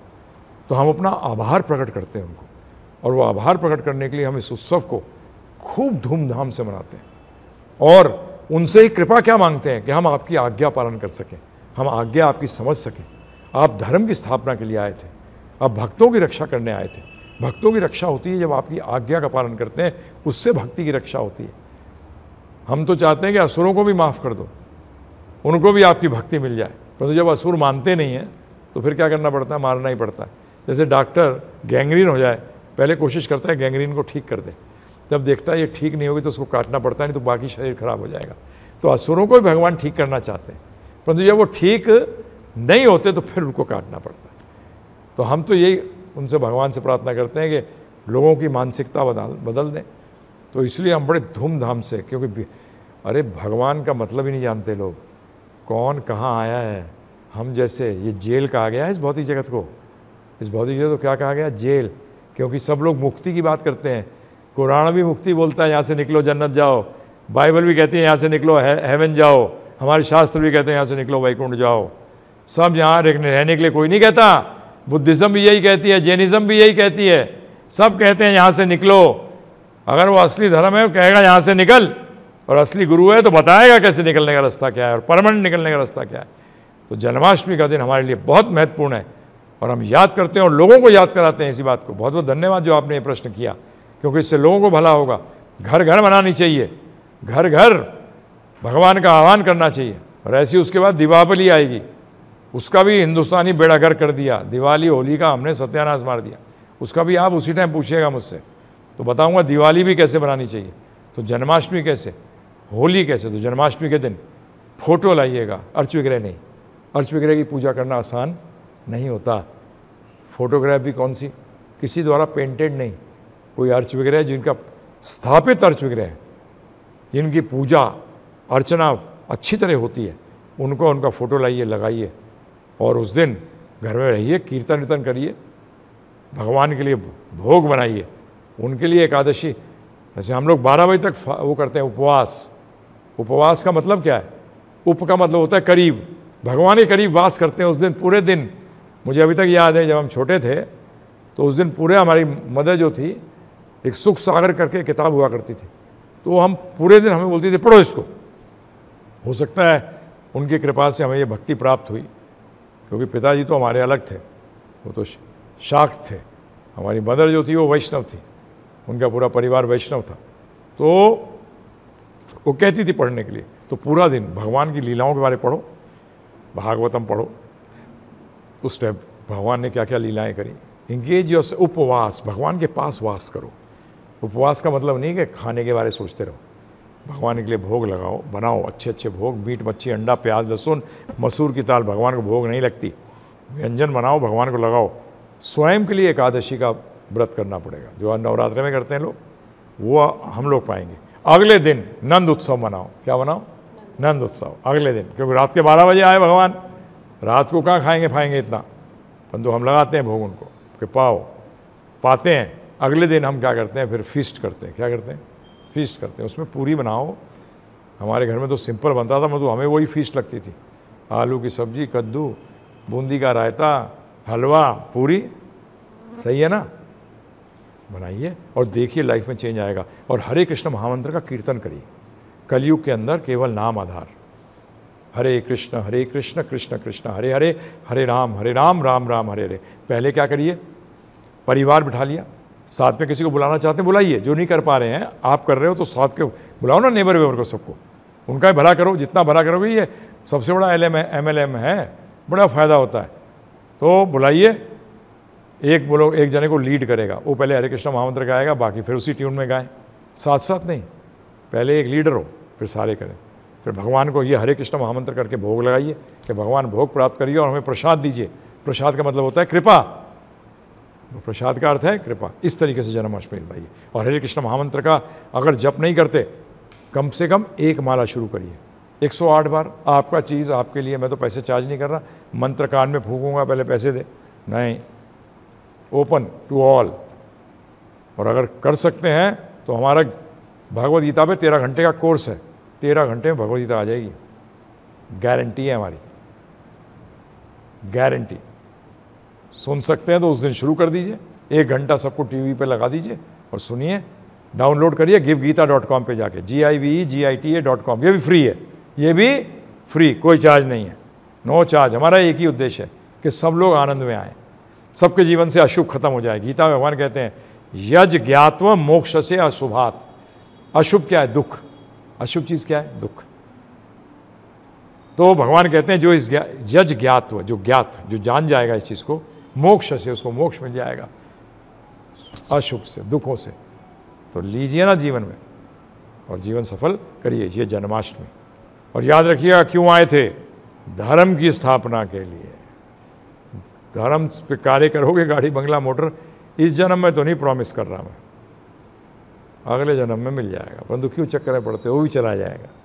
तो हम अपना आभार प्रकट करते हैं उनको और वो आभार प्रकट करने के लिए हम इस उत्सव को खूब धूमधाम से मनाते हैं और उनसे ही कृपा क्या मांगते हैं कि हम आपकी आज्ञा पालन कर सकें हम आज्ञा आपकी समझ सकें आप धर्म की स्थापना के लिए आए थे आप भक्तों की रक्षा करने आए थे भक्तों की रक्षा होती है जब आपकी आज्ञा का पालन करते हैं उससे भक्ति की रक्षा होती है हम तो चाहते हैं कि असुरों को भी माफ़ कर दो उनको भी आपकी भक्ति मिल जाए परंतु जब असुर मानते नहीं हैं तो फिर क्या करना पड़ता है मारना ही पड़ता है जैसे डॉक्टर गैंग्रीन हो जाए पहले कोशिश करता है गैंग्रीन को ठीक कर दे जब देखता है ये ठीक नहीं होगी तो उसको काटना पड़ता है नहीं तो बाकी शरीर खराब हो जाएगा तो असुरों को भी भगवान ठीक करना चाहते हैं परंतु जब वो ठीक नहीं होते तो फिर उनको काटना पड़ता है तो हम तो यही उनसे भगवान से प्रार्थना करते हैं कि लोगों की मानसिकता बदल बदल दें तो इसलिए हम बड़े धूमधाम से क्योंकि अरे भगवान का मतलब ही नहीं जानते लोग कौन कहाँ आया है हम जैसे ये जेल कहा गया है इस भौतिक जगत को इस भौतिक जगत को क्या कहा गया जेल क्योंकि सब लोग मुक्ति की बात करते हैं कुरान भी मुक्ति बोलता है यहाँ से निकलो जन्नत जाओ बाइबल भी कहती है यहाँ से निकलो हेवन जाओ हमारे शास्त्र भी कहते हैं यहाँ से निकलो वैकुंठ जाओ सब यहाँ रहने के लिए कोई नहीं कहता बुद्धिज़्म भी यही कहती है जैनिज़्म भी यही कहती है सब कहते हैं यहाँ से निकलो अगर वो असली धर्म है वो कहेगा यहाँ से निकल और असली गुरु है तो बताएगा कैसे निकलने का रास्ता क्या है और परमानेंट निकलने का रास्ता क्या है तो जन्माष्टमी का दिन हमारे लिए बहुत महत्वपूर्ण है और हम याद करते हैं और लोगों को याद कराते हैं इसी बात को बहुत बहुत धन्यवाद जो आपने ये प्रश्न किया क्योंकि इससे लोगों को भला होगा घर घर मनानी चाहिए घर घर भगवान का आह्वान करना चाहिए और ऐसी उसके बाद दीपावली आएगी उसका भी हिंदुस्तानी बेड़ा घर कर दिया दिवाली होली का हमने सत्यानाश मार दिया उसका भी आप उसी टाइम पूछिएगा मुझसे तो बताऊँगा दिवाली भी कैसे बनानी चाहिए तो जन्माष्टमी कैसे होली कैसे तो जन्माष्टमी के दिन फोटो लाइएगा अर्च विग्रह नहीं अर्च विग्रह की पूजा करना आसान नहीं होता फोटोग्राफ भी कौन सी किसी द्वारा पेंटेड नहीं कोई अर्च विग्रह जिनका स्थापित अर्च विग्रह जिनकी पूजा अर्चना अच्छी तरह होती है उनको उनका फ़ोटो लाइए लगाइए और उस दिन घर में रहिए कीर्तन वीर्तन करिए भगवान के लिए भोग बनाइए उनके लिए एकादशी जैसे हम लोग बारह बजे तक वो करते हैं उपवास उपवास का मतलब क्या है उप का मतलब होता है करीब भगवान के करीब वास करते हैं उस दिन पूरे दिन मुझे अभी तक याद है जब हम छोटे थे तो उस दिन पूरे हमारी मदर जो थी एक सुख सागर करके किताब हुआ करती थी तो हम पूरे दिन हमें बोलती थी पढ़ो इसको हो सकता है उनकी कृपा से हमें ये भक्ति प्राप्त हुई क्योंकि पिताजी तो हमारे अलग थे वो तो शाख थे हमारी मदर जो थी वो वैष्णव थी उनका पूरा परिवार वैष्णव था तो वो कहती थी पढ़ने के लिए तो पूरा दिन भगवान की लीलाओं के बारे पढ़ो भागवतम पढ़ो उस टाइम भगवान ने क्या क्या लीलाएं करी इंगेज योर उपवास भगवान के पास वास करो उपवास का मतलब नहीं कि खाने के बारे सोचते रहो भगवान के लिए भोग लगाओ बनाओ अच्छे अच्छे भोग मीट मच्छी अंडा प्याज लहसुन मसूर की दाल भगवान को भोग नहीं लगती व्यंजन बनाओ भगवान को लगाओ स्वयं के लिए एकादशी का व्रत करना पड़ेगा जो नवरात्र में करते हैं लोग वो हम लोग पाएंगे अगले दिन नंद उत्सव मनाओ क्या मनाओ नंद उत्सव अगले दिन क्योंकि रात के बारह बजे आए भगवान रात को कहाँ खाएंगे फाएंगे इतना परंतु हम लगाते हैं भोग उनको कि पाओ पाते हैं अगले दिन हम क्या करते हैं फिर फीस्ट करते हैं क्या करते हैं फीस्ट करते हैं उसमें पूरी बनाओ हमारे घर में तो सिंपल बनता था मतलब हमें वही फीस्ट लगती थी आलू की सब्जी कद्दू बूंदी का रायता हलवा पूरी सही है ना बनाइए और देखिए लाइफ में चेंज आएगा और हरे कृष्ण महामंत्र का कीर्तन करिए कलयुग के अंदर केवल नाम आधार हरे कृष्ण हरे कृष्ण कृष्ण कृष्ण हरे हरे हरे राम हरे राम राम राम हरे हरे पहले क्या करिए परिवार बिठा लिया साथ में किसी को बुलाना चाहते हैं बुलाइए जो नहीं कर पा रहे हैं आप कर रहे हो तो साथ के बुलाओ ना नेबर वेबर को सबको उनका भी भला करो जितना भला करोगे ये सबसे बड़ा L M M L M है बड़ा फ़ायदा होता है तो बुलाइए एक बोलो एक जने को लीड करेगा वो पहले हरे कृष्ण महामंत्र गाएगा बाकी फिर उसी ट्यून में गाएं साथ साथ नहीं पहले एक लीडर हो फिर सारे करें फिर भगवान को ये हरे कृष्ण महामंत्र करके भोग लगाइए कि भगवान भोग प्राप्त करिए और हमें प्रसाद दीजिए प्रसाद का मतलब होता है कृपा प्रसाद का अर्थ है कृपा इस तरीके से जन्माष्टमी भाई और हरे कृष्ण महामंत्र का अगर जप नहीं करते कम से कम एक माला शुरू करिए 108 बार आपका चीज़ आपके लिए मैं तो पैसे चार्ज नहीं कर रहा मंत्र कान में फूकूंगा पहले पैसे दे नहीं ओपन टू ऑल और अगर कर सकते हैं तो हमारा भगवद गीता पे तेरह घंटे का कोर्स है तेरह घंटे में भगवद गीता आ जाएगी गारंटी है हमारी गारंटी सुन सकते हैं तो उस दिन शुरू कर दीजिए एक घंटा सबको टीवी पे लगा दीजिए और सुनिए डाउनलोड करिए गिव गीता डॉट कॉम पर जाके G I V G I T A dot com ये भी फ्री है ये भी फ्री कोई चार्ज नहीं है नो चार्ज हमारा एक ही उद्देश्य है कि सब लोग आनंद में आएँ सबके जीवन से अशुभ खत्म हो जाए गीता में भगवान कहते हैं यज ज्ञातव मोक्ष से अशुभात अशुभ क्या है दुख अशुभ चीज़ क्या है दुख तो भगवान कहते हैं जो इस यज ज्ञातव जो ज्ञात जो जान जाएगा इस चीज़ को मोक्ष से उसको मोक्ष मिल जाएगा अशुभ से दुखों से तो लीजिए ना जीवन में और जीवन सफल करिए ये जन्माष्टमी और याद रखिएगा क्यों आए थे धर्म की स्थापना के लिए धर्म पे कार्य करोगे गाड़ी बंगला मोटर इस जन्म में तो नहीं प्रॉमिस कर रहा मैं अगले जन्म में मिल जाएगा परंतु क्यों चक्कर में पड़ते वो भी चला जाएगा